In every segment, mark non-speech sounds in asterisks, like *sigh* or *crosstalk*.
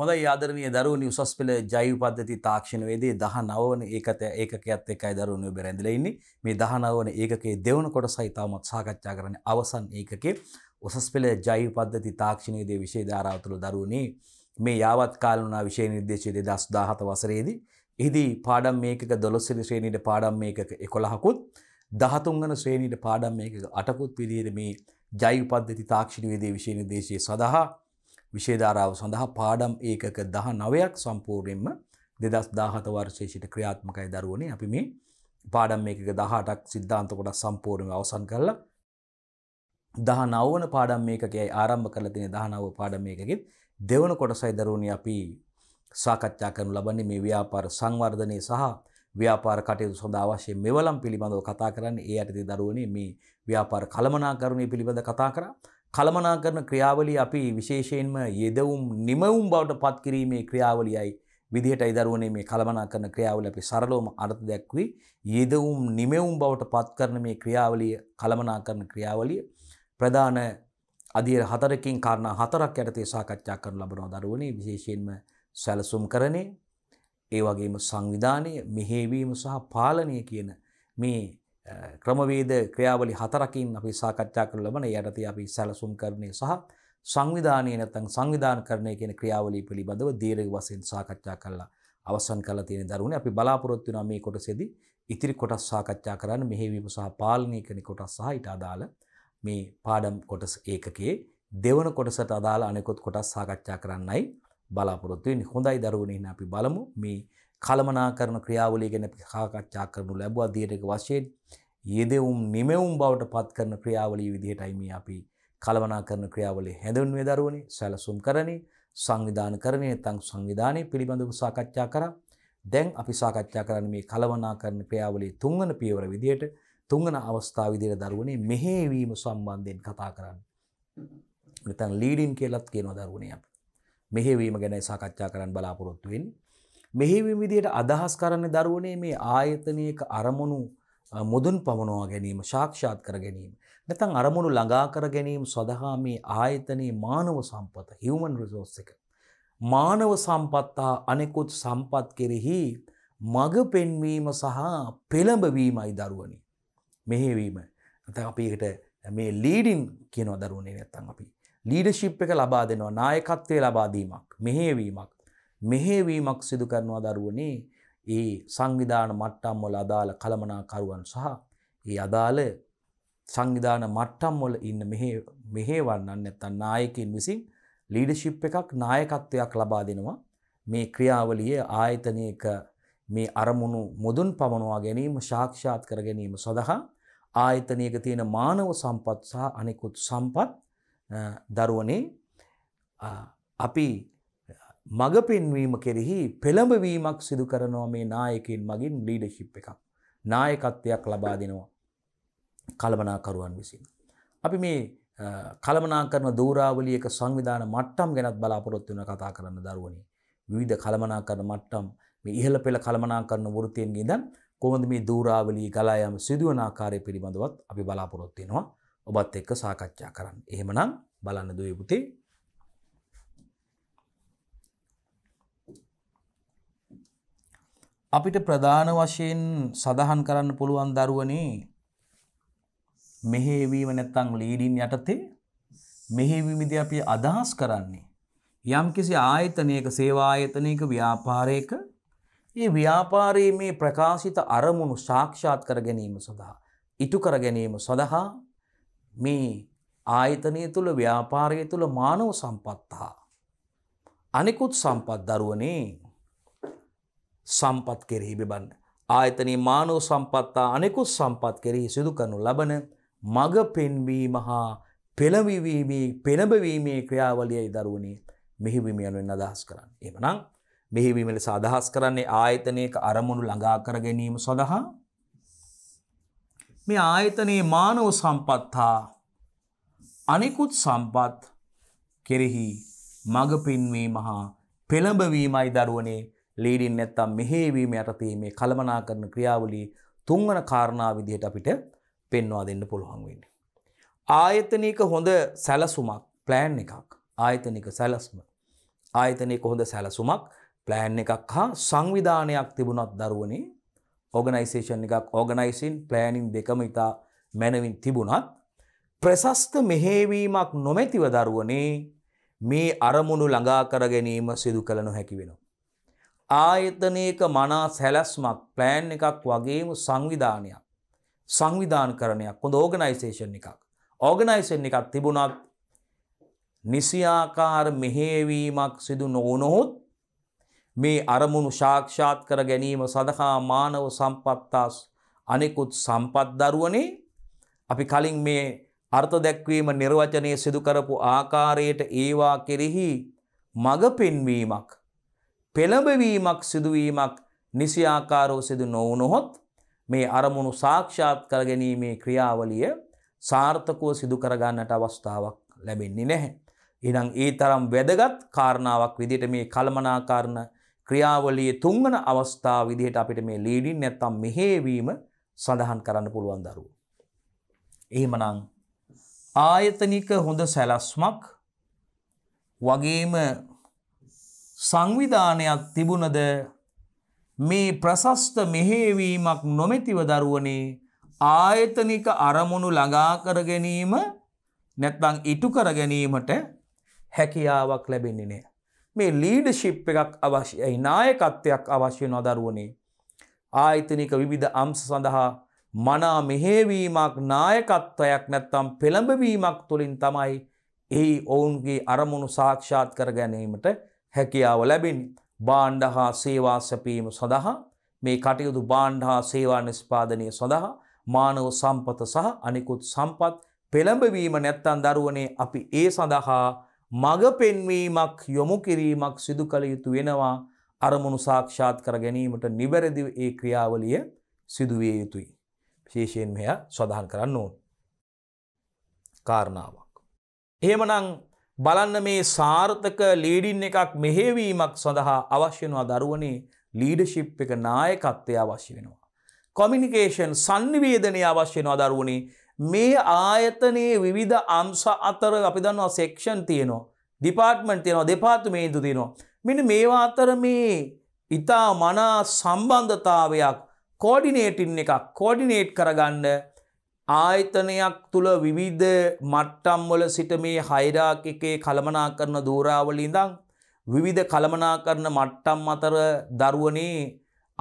හොඳයි ආදරණීය දරුවනි උසස් පෙළ ජෛව පද්ධති තාක්ෂණවේදී 19 වන ඒකත ඒකකයත් එක්කයි දරුවනි ඔබ රැඳිලා ඉන්නේ මේ 19 වන ඒකකයේ දෙවන කොටසයි තාමත් සාකච්ඡා කරන්නේ අවසන් ඒකකේ උසස් පෙළ ජෛව පද්ධති තාක්ෂණවේදී විෂය ධාරාව තුළ දරුවනි මේ යාවත් කාලුණා විෂය නිර්දේශය 2017 වසරේදී එහිදී පාඩම් මේකක 12 වෙනි ශ්‍රේණියට පාඩම් මේකක 11කුත් 13 වන ශ්‍රේණියට පාඩම් මේකක 8කුත් විදිහට මේ ජෛව පද්ධති තාක්ෂණවේදී විෂය නිර්දේශය සඳහා විශේධාරාව සඳහා පාඩම් ඒකක දහ නවයක් සම්පූර්ණයෙන්ම දෙදස් දාහත වර්ෂයේ සිට ක්‍රියාත්මකයි දරුවනේ අපි මේ පාඩම් ඒකක දහටක් සිද්ධාන්ත කොටස් සම්පූර්ණයෙන්ම අවසන් කළා. දහ නවවන පාඩම් මේකකයයි ආරම්භ කරලා තියෙන දහ නවව පාඩම් මේකකෙත් දෙවන කොටසයි දරුවනේ අපි සාකච්ඡා කරනු ලබන්නේ මේ ව්‍යාපාර සංවර්ධනයේ සහ ව්‍යාපාර කටයුතු සඳහා අවශ්‍ය මෙවලම් පිළිබඳව කතා කරන්නේ ඒ යටතේ දරුවනේ මේ ව්‍යාපාර කළමනාකරණය පිළිබඳ කතා කරා. කළමනා කරන ක්‍රියාවලිය අපි විශේෂයෙන්ම යෙදවුම් නිමවුම් බවට පත්කිරීමේ ක්‍රියාවලියයි විදිහට ඉදරුවනේ මේ කළමනා කරන ක්‍රියාවලිය අපි සරලවම අර්ථ දැක්වී යෙදවුම් නිමවුම් බවට පත් කරන මේ ක්‍රියාවලිය කළමනා කරන ක්‍රියාවලිය ප්‍රධාන අධිර හතරකින් කාරණා හතරක් යටතේ සාකච්ඡා කරන ලබනවා දරුවනේ විශේෂයෙන්ම සැලසුම් කරණේ ඒ වගේම සංවිධානය මෙහෙවීම සහ පාලනය කියන මේ ක්‍රමවේද ක්‍රියාවලි හතරකින් අපි සාකච්ඡා කරන ලබන යටතේ අපි සැලසුම් කරන්නේ සහ සංවිධානයේ නැත්නම් සංවිධාන කරණය කියන ක්‍රියාවලිය පිළිබඳව දීර්ඝ වශයෙන් සාකච්ඡා කළා. අවසන් කළා තියෙන දරුණේ අපි බලාපොරොත්තු වෙනවා මේ කොටසේදී ඉතිරි කොටස් සාකච්ඡා කරන්න මෙහෙවීම සහ පාලනය කරන කොටස් සහ ඊට අදාළ මේ පාඩම් කොටස් ඒකකයේ දෙවන කොටසට අදාළ අනෙකුත් කොටස් සාකච්ඡා කරන්නයි බලාපොරොත්තු වෙන්නේ. හොඳයි දරුවනේ ඉන්න අපි බලමු මේ කලමනාකරන ක්‍රියාවලිය ගැන අපි සාකච්ඡා කරනු ලැබුවා දීර්ඝ වශයෙන්. යෙදවුම් නිමවුම් බවට පත් කරන ක්‍රියාවලී විදිහටයි මේ අපි කලවනා කරන ක්‍රියාවලේ හැඳුන්වේ දරුවනේ සැලසුම් කරණේ සංවිධාන කරණය තං සංවිධානය පිළිබඳව සාකච්ඡා කරා දැන් අපි සාකච්ඡා කරන්න මේ කලවනා කරන ක්‍රියාවලේ තුන්වන පියවර විදිහට තුන්වන අවස්ථාව විදිහට දරුවනේ මෙහෙවීම සම්බන්ධයෙන් කතා කරන්න. නැත්නම් ලීඩින් කියලාත් කියනවා දරුවනේ අපි. මෙහෙවීම ගැන සාකච්ඡා කරන්න බලාපොරොත්තු වෙන්නේ. මෙහෙවීම විදිහට අදහස් කරන්නේ දරුවනේ මේ ආයතනයක අරමුණු මුදුන් පමනවා ගැනීම ශාක්ෂාත් කර ගැනීම. නැතන් අරමුණු ළඟා කර ගැනීම සඳහා මේ ආයතනයේ මානව සම්පත හිවමන් රිසෝස් එක. මානව සම්පත්තා අනෙකුත් සම්පත් කෙරෙහි මග පෙන්වීම සහ පෙළඹවීමයි දරුවනි. මෙහෙවීම. ඇත අපිට මේ ලීඩින් කියන දරුවනේ නැත්තන් අපි. ලීඩශිප් එක ලබා දෙනවා නායකත්වය ලබාදීමක් මෙහෙවීමක් මෙහෙවීමක් සිදු කරනවා දරුවනේ ඒ සංවිධාන මට්ටම් වල අදාළ කළමනාකරුවන් සහ ඒ අදාළ සංවිධාන මට්ටම් වල ඉන්න මෙහෙවන්නන් නැත්තම් නායකින් විසින් ලීඩර්ෂිප් එකක් නායකත්වයක් ලබා දෙනවා මේ ක්‍රියාවලිය ආයතනයක මේ අරමුණු මුදුන් පමනවා ගැනීම සාක්ෂාත් කර ගැනීම සඳහා ආයතනයක තියෙන මානව සම්පත් සහ අනෙකුත් සම්පත් දරුවනේ අපි මඟ පෙන්වීම කෙරෙහි පෙළඹවීමක් සිදු කරනවා මේ නායකයන් මගින් ලීඩර්ෂිප් එකක්. නායකත්වයක් ලබා දෙනවා. කළමනාකරුවන් විසින්. අපි මේ කළමනා කරන දූරාවලියක සංවිධාන මට්ටම් ගැනත් බලාපොරොත්තු වෙන කතා කරන්න දරුවනි. විවිධ කළමනා කරන මට්ටම් මේ ඉහළ පෙළ කළමනා කරන වෘත්තියෙන් ඉඳන් කොහොමද මේ දූරාවලිය ගලා යාම සිදුවන ආකාරය පිළිබඳවත් අපි බලාපොරොත්තු වෙනවා. ඔබත් එක්ක සාකච්ඡා කරන්න. එහෙමනම් බලන්න දුවේ පුතේ අපිට ප්‍රධාන වශයෙන් සඳහන් කරන්න පුළුවන් දරුවනේ මෙහෙවීම නැත්තං ලීඩින් යටතේ මෙහෙවීමද අපි අදහස් කරන්නේ. යම් කිසි ආයතනයක සේවා ආයතනයක ව්‍යාපාරයක ඒ ව්‍යාපාරයේ මේ ප්‍රකාශිත අරමුණු සාක්ෂාත් කර ගැනීම සඳහා ඉටු කර ගැනීම සඳහා මේ ආයතනය තුළ ව්‍යාපාරය තුළ මානව සම්පත්තා. අනෙකුත් සම්පත් දරුවනේ සම්පත් කෙරෙහි බෙබන්න. ආයතනයේ මානව සම්පත්තා අනෙකුත් සම්පත් කෙරෙහි සිදු කරනු ලබන මග පෙන්වීම හා පෙළවිවීමේ පෙළඹවීමේ ක්‍රියාවලියයි දරුවනේ මෙහිවීම යනුවෙන් අදහස් කරන්න. එමනම් මෙහිවීම ලෙස අදහස් කරන්නේ ආයතනයක අරමුණු ළඟා කර ගැනීම සඳහා මේ ආයතනයේ මානව සම්පත් හා අනෙකුත් සම්පත් කෙරෙහි මඟ පෙන්වීම හා පෙළඹවීමයි දරුවනේ ලීඩින් නැත්තම් මෙහෙවීම යටතේ මේ කළමනා කරන ක්‍රියාවලිය තුන්වන කාරණා විදිහට අපිට පෙන්වා දෙන්න පුළුවන් වෙන්නේ. ආයතනික හොඳ සැලසුමක් ප්ලෑන් එකක් ආයතනික සැලස්ම ආයතනයක හොඳ සැලසුමක් ප්ලෑන් එකක් හා සංවිධානයක් තිබුණත් දරුවනේ ඕගනයිසේෂන් එකක් ඕගනයිසින් ප්ලෑනින් දෙකම ඉතා මැනවින් තිබුණත් ප්‍රශස්ත මෙහේවීමක් නොමැතිව දරුවනේ මේ අරමුණු ළඟා කර ගැනීම සිදු කළ නොහැකි වෙනවා. ආයතනයක මනා සැලැස්මක් ප්ලෑන් එකක් වගේම සංවිධානයක් සංවිධාන කරණයක් හොඳ ඕගනයිසේෂන් එකක් ඕගනයිසන් එකක් තිබුණත් නිසියාකාර මෙහේවීමක් සිදු නොවනොහොත් මේ අරමුණු ශාක්ෂාත් කර ගැනීම සඳහා මානව සම්පත්තාස් අනෙකුත් සම්පත් දරුවනේ අපි කලින් මේ අර්ථ දැක්වීම නිර්වචනය සිදු කරපු ආකාරයට ඒවා කෙරෙහි මඟ පෙන්වීමක් පෙළඹවීමක් සිදුවීමක් නිසියාකාරෝ සිදු නොවුණොහොත් මේ අරමුණු සාක්ෂාත් කරගැනීමේ ක්‍රියාවලිය සාර්ථකව සිදු කරගන්නට අවස්ථාවක් ලැබෙන්නේ නැහැ. එනම් ඒ තරම් වැදගත් කාරණාවක් විදිහට මේ කළමනාකරන ක්‍රියාවලියේ තුන්වන අවස්ථාව විදිහට අපිට මේ ලීඩින් නැත්තම් මෙහෙවීම සඳහන් කරන්න පුළුවන් දරුවෝ. එහෙමනම් ආයතනික හොඳ සැලැස්මක් වගේම සංවිධානයක් තිබුණද මේ ප්‍රසස්ත මෙහේවීමක් නොමැතිව දරුවනේ ආයතනික අරමුණු ළඟා කර ගැනීම නැත්නම් ඉටු කර ගැනීමට හැකියාවක් ලැබෙන්නේ නැහැ. මේ ලීඩර්ෂිප් එකක් අවශ්‍යයි නායකත්වයක් අවශ්‍ය නොදරුවනේ. ආයතනික විවිධ අංශ සඳහා මනා මෙහෙවීමක් නායකත්වයක් නැත්තම් පෙළඹවීමක් තුළින් තමයි එහි ඔවුන්ගේ අරමුණු සාක්ෂාත් කර ගැනීමට හැකියාව ලැබින් බාණ්ඩ හා සේවා සැපීම සඳහා මේ කටයුතු බාණ්ඩ හා සේවා නිස්පාදනය සඳහා මානව සම්පත සහ අනිකුත් සම්පත් පෙළඹවීම නැත්තන් දරුවනේ අපි ඒ සඳහා මඟ පෙන්වීමක් යොමු කිරීමක් සිදු කළ යුතු වෙනවා අරමුණු සාක්ෂාත් කර ගැනීමට නිවැරදිව ඒ ක්‍රියාවලිය සිදුවිය යුතුයි. විශේෂයෙන් මෙය සඳහන් කරන්න ඕන. කාරණාවක්. එහෙමනම් බලන්න මේ සාර්ථක ලීඩින් එකක් මෙහෙවීමක් සඳහා අවශ්‍යනවා දරුවනේ ලීඩශිප් එක නායකත්වය අවශ්‍ය වෙනවා. කොමිනිිකේෂන් සංනිවේදනය අවශ්‍යනවා දරුවනේ මේ ආයතනයේ විවිධ අම්ස අතර අපි දන්නවා සෙක්ෂන් තියනවා ඩිපාර්ට්මන්ට තියනවා දෙපාතු මේන්තු තියනවා. මෙන මේවා අතර මේ ඉතා මනා සම්බන්ධතාවයක් කෝඩිනේටින් එකක් කෝඩිනේට් කරගන්න ආයතනයක් තුළ විවිධ මට්ටම්වල සිට මේ හයිරාකිකේ කළමනා කරන දූරාවලින්දං විවිධ කළමනා කරන මට්ටම් අතර දරුවනේ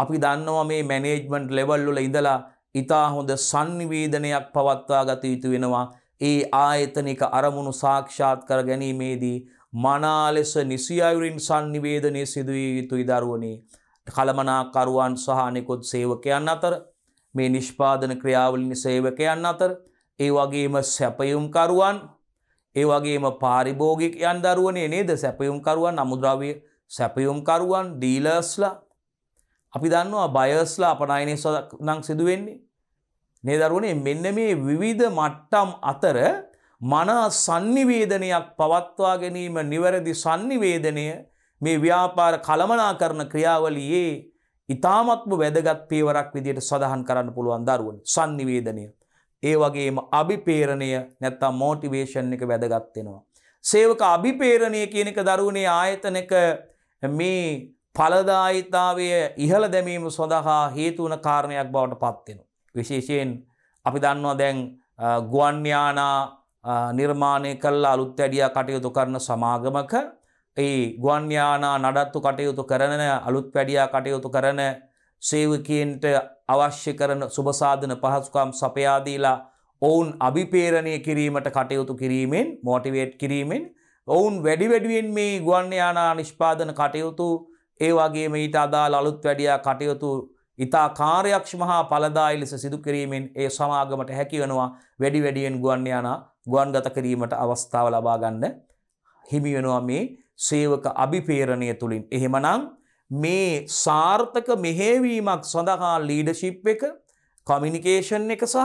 අපි දන්නවා මේ මැනේජ්මන්ට් ලෙවල්ලුල ඉඳලා ඉතා හොඳ සංනිවේදනයක් පවත්වා ගත යුතු වෙනවා ඒ ආයතනික අරමුණු සාක්ෂාත් කර ගැනීමේදී මනා ලෙස නිසි අයුරින් සංනිවේදනය සිදුවිය යුතුයි දරුවනේ කළමනාකරුවන් සහ අනෙකුත් සේවකයන් අතර මේ නිෂ්පාදන ක්‍රියාවලින් සේවකයන් අතර ඒ වගේම සැපයුම්කරුවන් ඒ වගේම පාරිභෝගිකයන් දරුවනේ නේද සැපයුම්කරුවන් අමුද්‍රව්‍ය සැපයුම්කරුවන් ඩීලර්ස්ලා අපි දන්නවා බයර්ස්ලා අපනයනය නම් සිදුවෙන්නේ නේ දරුවනේ මෙන්න මේ විවිධ මට්ටම් අතර මනා සංනිවේදනයක් පවත්වා ගැනීම නිවැරදි සංනිවේදනය මේ ව්‍යාපාර කළමනා කරන ක්‍රියාවලියේ ඉතාමත්ම වැදගත් පේවරක් විදියට සඳහන් කරන්න පුළුවන් දරුවනි sannivedanaya ඒ වගේම අභිපේරණය නැත්තම් motivation එක වැදගත් වෙනවා සේවක අභිපේරණය කියන එක දරුවනේ ආයතනක මේ ඵලදායිතාවය ඉහළ දැමීම සඳහා හේතු වන කාරණයක් බවට පත් වෙනවා විශේෂයෙන් අපි දන්නවා දැන් ගුවන් යානා නිර්මාණය කළ අලුත් ඇඩියා කටයුතු කරන සමාගමක ඒ ගුවන්යානා නඩත්තු කටයුතු කරන අලුත් වැඩියා කටයුතු කරන සේවකයන්ට අවශ්‍ය කරන සුබසාධන පහසුකම් සපයාදීලා ඔවුන් අභිපේරණය කිරීමට කටයුතු කිරීමෙන් මෝටිවේට් කිරීමෙන් ඔවුන් වැඩි වැඩියෙන් මේ ගුවන්යානා නිෂ්පාදන කටයුතු ඒ වගේ මීට අදාළ අලුත් වැඩියා කටයුතු ඉතා කාර්යක්ෂම හා පලදායි ලෙස සිදු කිරීමෙන් ඒ සමාගමට හැකිවනවා වැඩි වැඩියෙන් ගුවන්යානා ගුවන්ගත කිරීමට අවස්ථාව ලබා ගන්න හිමි වෙනවා මේ සේවක අභිපේරණය තුළින්. එහෙමනම් මේ සාර්ථක මෙහෙවීමක් සඳහා ලීඩශිප් එක කොමිනිිකේෂන් එක සහ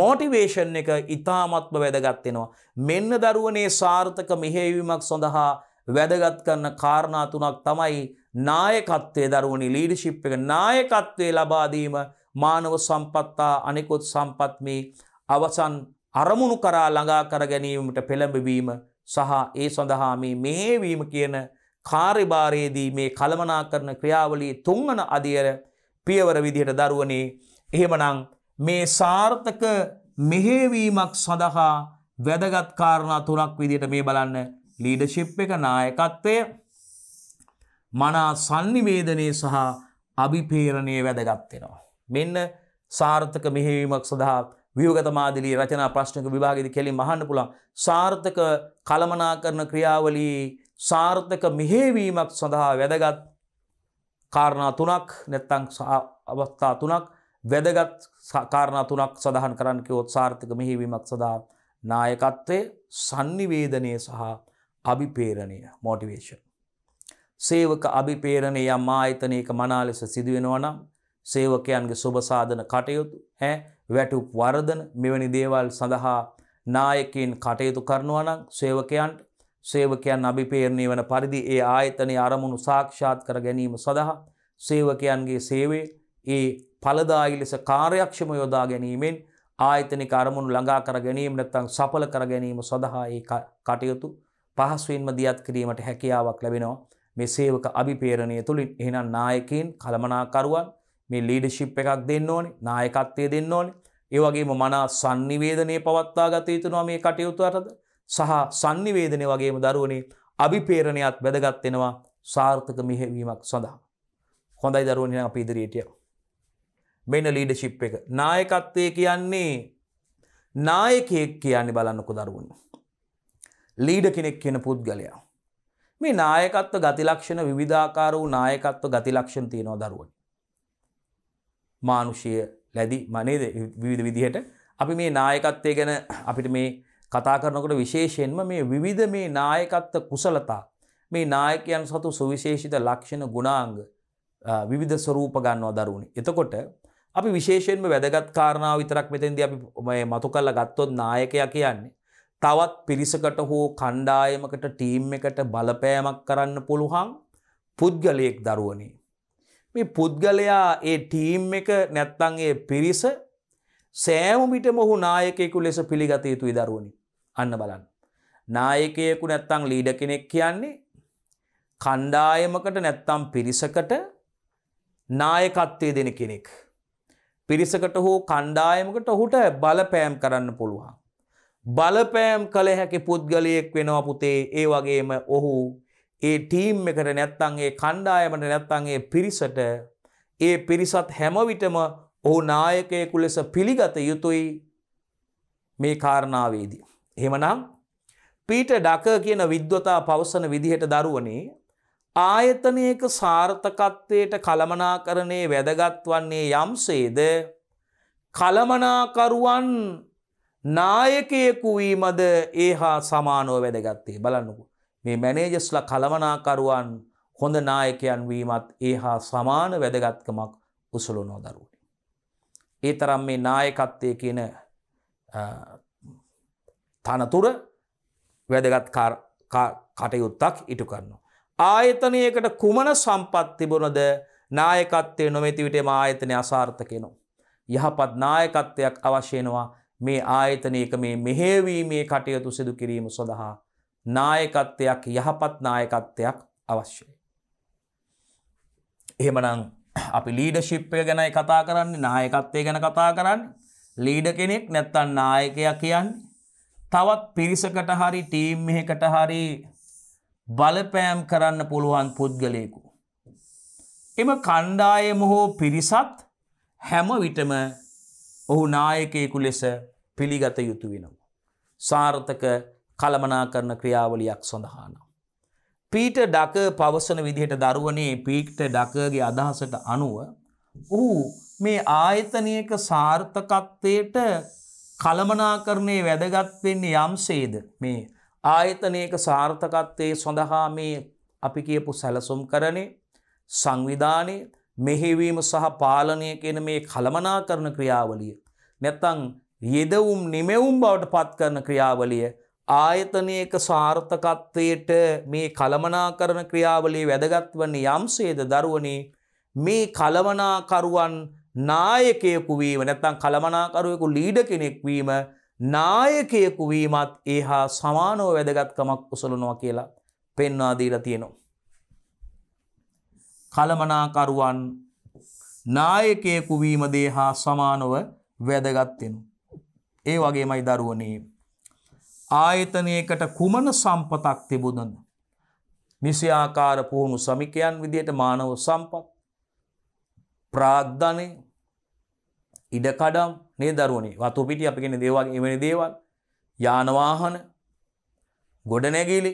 මෝටිවේෂන් එක ඉතාමත්ම වැදගත්වෙනවා. මෙන්න දරුවනේ සාර්ථක මෙහෙවීමක් සඳහා වැදගත් කරන කාරණා තුනක් තමයි නායකත්වය දරුවනි ලීඩශිප් එක නායකත්වය ලබාදීම මානව සම්පත්තා අනෙකොත් සම්පත් මේ අවසන් අරමුණු කරා ළඟා කර ගැනීමට පෙළඹවීම සහ ඒ සඳහා මේ මෙහෙවීම කියන කාර්යභාරයේදී මේ කළමනා කරන ක්‍රියාවලී තුන්වන අධියර පියවර විදිහට දරුවනේ එහෙමනම් මේ සාර්ථක මෙහෙවීමක් සඳහා වැදගත් කාරණා තුනක් විදිහට මේ බලන්න ලීඩර්ෂිප් එක නායකත්වය මනා sannivedanaya සහ අභිපේරණයේ වැදගත් වෙනවා මෙන්න සාර්ථක මෙහෙවීමක් සඳහා ව්‍යවගත මාදිලි රචනා ප්‍රශ්නක විභාගෙදි කෙලින් අහන්න පුළුවන්. සාර්ථක කළමනාකරන ක්‍රියාවලී සාර්ථක මෙහෙවීමක් සඳහා වැදගත් කාරණා තුනක් නැත්තං අවස්ථා තුනක් වැදගත් කාරණා තුනක් සඳහන් කරන්න කිව්වොත් සාර්ථක මෙහෙවීමක් සඳහා නායකත්වයේ sannivedanaya සහ අභිපේරණය motivation සේවක අභිපේරණය යම් ආයතනයක මනාලෙස සිදුවෙනවා නම් සේවකයන්ගේ සුබ සාධන කටයුතු ඈ වැටුප් වර්ධන මෙවැනි දේවල් සඳහා නායකින් කටයුතු කරනවා නම් සේවකයන්ට සේවකයන් අභිපේරණය වන පරිදි ඒ ආයතනය අරමුණු සාක්ෂාත් කර ගැනීම සඳහා සේවකයන්ගේ සේවේ ඒ පලදායි ලෙස කාර්යක්ෂම යොදා ගැනීමෙන් ආයතනික අරමුණු ළඟා කර ගැනීම නැත්නම් සඵල කර ගැනීම සඳහා ඒ කටයුතු පහසුවෙන්ම දියත් කිරීමට හැකියාවක් ලැබෙනවා මේ සේවක අභිපේරණය තුළින් එහෙනම් නායකයන් කළමනාකරුවන් මේ ලීඩර්ෂිප් එකක් දෙන්න ඕනේ නායකත්වය දෙන්න ඕනේ ඒ වගේම මනා sannivedanaya පවත්වා ගත යුතුනවා මේ කටයුතු අතර සහ sannivedanaya වගේම දරුවනේ අභිපේරණයක් වැදගත් වෙනවා සාර්ථක මෙහෙවීමක් සඳහා. හොඳයි දරුවනේ නම් අපි ඉදිරියට යමු. මෙන්න ලීඩර්ෂිප් එක. නායකත්වය කියන්නේ නායකයෙක් කියන්නේ බලන්නකෝ දරුවනේ. ලීඩ කෙනෙක් කියන පුද්ගලයා. මේ නායකත්ව ගතිලක්ෂණ විවිධාකාර වූ නායකත්ව ගතිලක්ෂණ තියෙනවා දරුවනේ. මානුෂීය ලැදි මනේද විවිධ විදිහට අපි මේ නායකත්වය ගැන අපිට මේ කතා කරනකොට විශේෂයෙන්ම මේ විවිධ මේ නායකත්ව කුසලතා මේ නායකයන් සතු සුවිශේෂිත ලක්ෂණ ගුණාංග විවිධ ස්වරූප ගන්නවා දරුවනි. එතකොට අපි විශේෂයෙන්ම වැදගත් කාරණාව විතරක් මෙතෙන්දී අපි මතු කරලා ගත්තොත් නායකයා කියන්නේ තවත් පිරිසකට හෝ කණ්ඩායමකට ටීම් එකට බලපෑමක් කරන්න පුළුවන් පුද්ගලයෙක් දරුවනේ. මේ පුද්ගලයා ඒ ටීම් එක නැත්තන්ගේ පිරිස සෑමවිට මොහු නායකෙකු ලෙස පිළිගත යුතුයි දරුවනි අන්න බලන්න. නායකයෙකු නැත්තං ලීඩ කෙනෙක් කියන්නේ කණ්ඩායමකට නැත්තම් පිරිසකට නායකත්වය දෙන කෙනෙක්. පිරිසකට හෝ කණ්ඩායමකට ඔහුට බලපෑම් කරන්න පුළුවන්. බලපෑම් කළ හැකි පුද්ගලයෙක් වෙනවා පුතේ ඒ වගේම ඔහු ඒ ටීම් එකට නැත්තං ඒ කණ්ඩායමට නැත්තං ඒ පිරිසට ඒ පිරිසත් හැමවිටම ඔහු නායකයෙකු ලෙස පිළිගත යුතුයි මේ කාරණාවේදී. එහෙමනම් පීට ඩක කියන විද්වතා පවසන විදිහට දරුවනේ ආයතනයක සාර්ථකත්වයට කළමනාකරණයේ වැදගත් වන්නේ යම්සේද කළමනාකරුවන් නායකයෙකු වීමද ඒ හා සමානෝ වැදගත්තේ බලන්නකු. මේ මැනේජස්ලා කලවනාකරුවන් හොඳ නායකයන් වීමත් ඒ හා සමාන වැදගත්කමක් උසුළුනෝ දරුවට. ඒ තරම් මේ නායකත්වය කියන තනතුර වැදගත් කටයුත්තක් ඉටු කරන්න. ආයතනයකට කුමන සම්පත් තිබුණද නායකත්වය නොමැතිවිටම ආයතනය අසාර්ථකයනු. යහපත් නායකත්වයක් අවශ්‍යනවා මේ ආයතනයක මේ මෙහෙවීමේ කටයුතු සිදු කිරීම සඳහා නායකත්වයක් යහපත් නායකත්වයක් අවශ්‍යයි. එහෙමනම් අපි ලීඩශිප් එක ගැනයි කතා කරන්නේ නායකත්වය ගැන කතා කරන්නේ ලීඩ කෙනෙක් නැත්තම් නායකයා කියන්නේ තවත් පිරිසකට හරි ටීම් එකකට හරි බලපෑම් කරන්න පුළුවන් පුද්ගලයෙකු. එම කණ්ඩායම හෝ පිරිසත් හැම විටම ඔහු නායකයෙකු ලෙස පිළිගත යුතු වෙනවා. සාර්ථක කළමනා කරන ක්‍රියාවලියක් සඳහාන. පීට ඩක පවසන විදිහට දරුවනේ පීක්ට ඩකගේ අදහසට අනුව ඔහු මේ ආයතනයක සාර්ථකත්වයට කළමනාකරණය වැදගත්වෙන්නේ යම්සේද මේ ආයතනයක සාර්ථකත්වය සොඳහා මේ අපි කියපු සැලසුම් කරනේ සංවිධානය මෙහෙවීම සහ පාලනය කියන මේ කළමනා කරන ක්‍රියාවලිය. නැත්තං යෙදවුම් නිමෙවුම් බවට පත් කරන ක්‍රියාවලිය ආයතනයක සාර්ථකත්වයට මේ කළමනාකරන ක්‍රියාවලියේ වැදගත් වන්නේ යම්සේද දරුවනේ මේ කළමනාකරුවන් නායකයෙකු වීම නැත්නම් කළමනාකරුවෙකු ලීඩර් කෙනෙක් වීම නායකයෙකු වීමත් ඒහා සමානව වැදගත්කමක් උසලනවා කියලා පෙන්වා දීලා තියෙනවා. කළමනාකරුවන් නායකයෙකු වීම දේහා සමානව වැදගත් වෙනවා. ඒ වගේමයි දරුවනේ ආයතනයකට කුමන සම්පතක් තිබුදන්න. නිසියාකාර පුහුණු සමිකයන් විදියට මානව සම්පත් ප්‍රාග්ධනය ඉඩකඩම් නේ දරුවනේ වතුපිටි අපිගෙන දේවල් එවැනි දේවල් යානවාහන ගොඩනැගිලි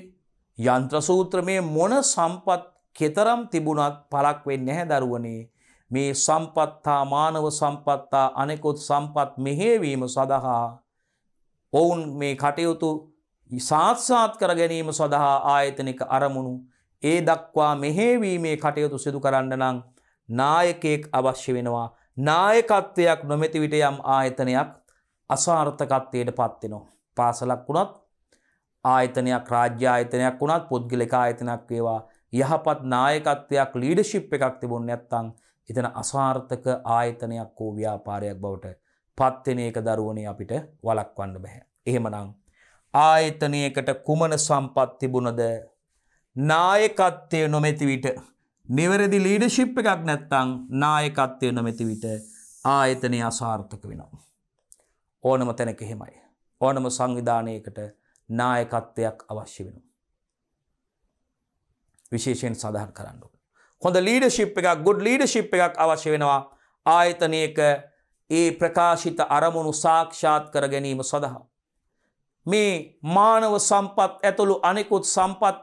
යන්ත්‍රසූත්‍ර මේ මොන සම්පත් කෙතරම් තිබුණත් පලක් වෙන්න හැ දරුවනේ මේ සම්පත්තා මානව සම්පත්තා අනෙකුත් සම්පත් මෙහේවීම සඳහා ඔවුන් මේ කටයුතු සාත්සාත් කර ගැනීම සඳහා ආයතනික අරමුණු ඒ දක්වා මෙහෙවීමේ කටයුතු සිදු කරන්න නම් නායකයෙක් අවශ්‍ය වෙනවා නායකත්වයක් නොමැති විට යම් ආයතනයක් අසාර්ථකත්වයට පත්වෙනවා. පාසලක් වුණත් ආයතනයක් රාජ්‍ය ආයතනයක් වුණත් පුද්ගලික ආයතනයක් වේවා යහපත් නායකත්වයක් ලීඩශිප් එකක් තිබුණ නැත්තං එතන අසාර්ථක ආයතනයක් හෝ ව්‍යාපාරයක් බවට පත්වෙන එක දරුවනේ අපිට වලක්වන්න බැහැ. එහෙමනම් ආයතනයකට කුමන සම්පත් තිබුණද නායකත්වය නොමැති විට නිවැරදි ලීඩශිප් එකක් නැත්තං නායකත්වය නොමැති විට ආයතනය අසාර්ථක වෙනවා. ඕනම තැනක එහෙමයි. ඕනම සංවිධානයකට නායකත්වයක් අවශ්‍ය වෙන. විශේෂයෙන් සඳහන් කරන්න. හොඳ ලීඩ ශිප් එකක් ගොඩ් ලීඩ ශිප් එකක් අවශ්‍ය වෙනවා ආයතනයක ඒ ප්‍රකාශිත අරමුණු සාක්ෂාත් කර ගැනීම සඳහා. මේ මානව සම්පත් ඇතුළු අනෙකුත් සම්පත්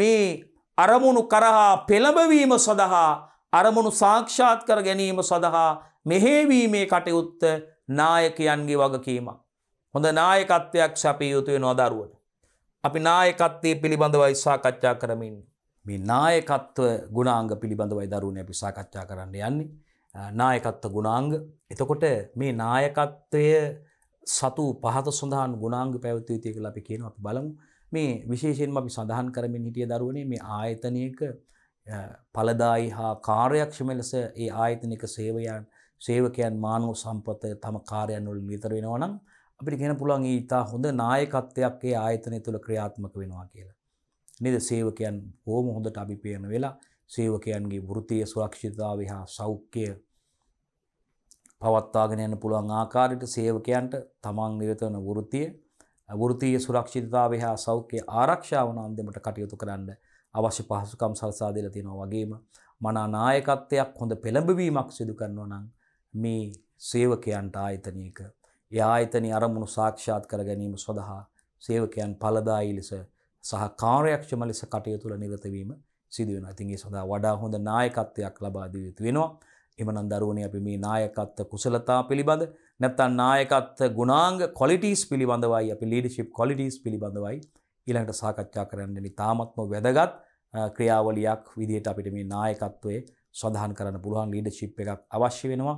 මේ අරමුණු කරහා පෙළඹවීම සඳහා අරමුණු සාක්ෂාත් කර ගැනීම සඳහා මෙහේවීමේ කටයුත්ත නායකයන්ගේ වගකීම. හොඳ නායකත්වයක් සැපිය යුතුය නොදරුවට. අපි නායකත්තේ පිළිබඳවයි සාකච්ඡා කරමින්. මේ නායකත්ව ගුණාංග පිළිබඳවයි දරුණ අපි සාකච්ඡා කරන්න යන්නේ. නායකත්ව ගුණාංග එතකොට මේ නායකත්වය සතු පහත සඳහන් ගුණාංග පැවතියතිය කළ අපි කියන අපි බලමු මේ විශේෂයෙන් අපි සඳහන් කරමින් හිටිය දරුවනේ මේ ආයතනයක පලදායි හා කාර්යක්ෂම ලෙස ඒ ආයතනික සේවයන් සේවකයන් මානව සම්පත තම කාරයන්වල නිතර වෙනවනම් අපිට ගෙන පුළන් ඉතා හොඳ නායකත්වයක් ඒ ආයතනය තුළ ක්‍රියාත්මක වෙනවා කියලා. නිද සේවකයන් හෝම හොඳට අභිපයන වෙලා සේවකයන්ගේ වෘතිය සුරක්ෂිතාව හා සෞඛ්‍යය පවත්වාගෙන යන්න පුළුවන් ආකාරයට සේවකයන්ට තමන් නිරත වන වෘත්තිය වෘත්තීය සුරක්ෂිතතාවය හා සෞඛ්‍ය ආරක්ෂාව නන්දමට කටයුතු කරන්න අවශ්‍ය පහසුකම් සල්සා දීලා තියෙනවා වගේම මනා නායකත්වයක් හොඳ පෙළඹවීමක් සිදු කරනවා නම් මේ සේවකයන්ට ආයතනයක ඒ ආයතනයේ අරමුණු සාක්ෂාත් කර ගැනීම සඳහා සේවකයන් ඵලදායී ලෙස සහ කාර්යක්ෂම ලෙස කටයුතු වල නිරත වීම සිදු වෙනවා. ඉතින් ඒ සඳහා වඩා හොඳ නායකත්වයක් ලබා දිය යුතු වෙනවා. එමනන් දරුවනේ අපි මේ නායකත්ව කුසලතා පිළිබඳ නැත්තන් නායකත්ව ගුණාංග කොලිටස් පිළිබඳවයි අපි ලීඩිශිප් කොලිටස් පිළිබඳවයි ඊළඟට සාකච්ඡා කරන්නනි තාමත්ම වැදගත් ක්‍රියාවලියක් විදියට අපිට මේ නායකත්වයේ සඳහන් කරන්න පුළුවන් ලීඩශිප් එකක් අවශ්‍ය වෙනවා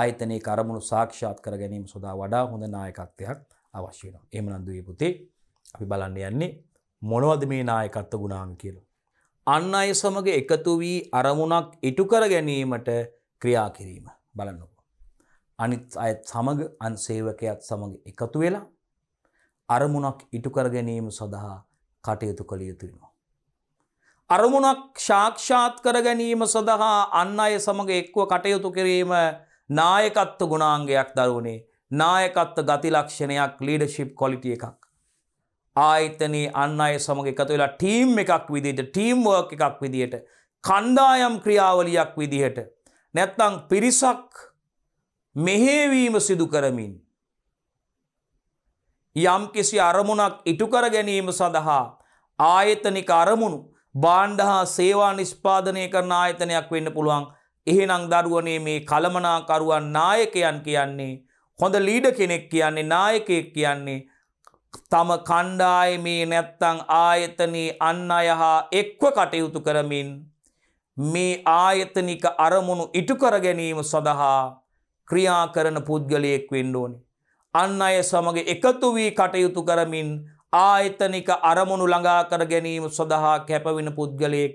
ආයතනයේ කරමුණු සාක්ෂාත් කර ගැනීම සොදා වඩා හොඳ නායකත්වයක් අවශ්‍ය වෙනවා එමනන්දුවේ පුතේ අපි බලන්න යන්නේ මොනවද මේ නායකත්ව ගුණාං කියලා අන්න අය සමඟ එකතු වී අරමුණක් ඉටුකර ගැනීමට ක්‍රියා කිරීම බලන්නකෝ. අනිත් අයත් සමඟ අන්සේවකයත් සමඟ එකතු වෙලා අරමුණක් ඉටුකර ගැනීම සඳහා කටයුතු කළ යුතුවෙනවා. අරමුණක් ශාක්ෂාත් කර ගැනීම සඳහා අන්න අය සමඟ එක්ව කටයුතු කිරීම නායකත්ව ගුණාංගයක් දරුණේ නායකත්ව ගතිලක්ෂණයක් ලීඩශිප් කොලිටිය එකක්. ආයතනයේ අන්න අය සමඟ එකතු වෙලා ටීම් එකක් විදිහට ටීම්වර්ක් එකක් විදිහට කණ්ඩායම් ක්‍රියාවලියක් විදිහට නැත්තං පිරිසක් මෙහෙවීම සිදු කරමින් යම් කිසි අරමුණක් ඉටුකර ගැනීම සඳහා ආයතනික අරමුණු බාණ්ඩ හා සේවා නිෂ්පාදනය කරන ආයතනයක් වෙන්න පුළුවන් එහෙනම් දරුවනේ මේ කළමනාකරුවන් නායකයන් කියන්නේ හොඳ ලීඩ කෙනෙක් කියන්නේ නායකයෙක් කියන්නේ තම කණ්ඩායමේ නැත්තං ආයතනයේ අන්න අයහා එක්ව කටයුතු කරමින් මේ ආයතනික අරමුණු ඉටුකර ගැනීම සඳහා ක්‍රියා කරන පුද්ගලයෙක් වෙන්ඩෝනි. අන්න අය සමඟ එකතු වී කටයුතු කරමින් ආයතනික අරමුණු ළඟා කර ගැනීම සඳහා කැපවෙන පුද්ගලයෙක්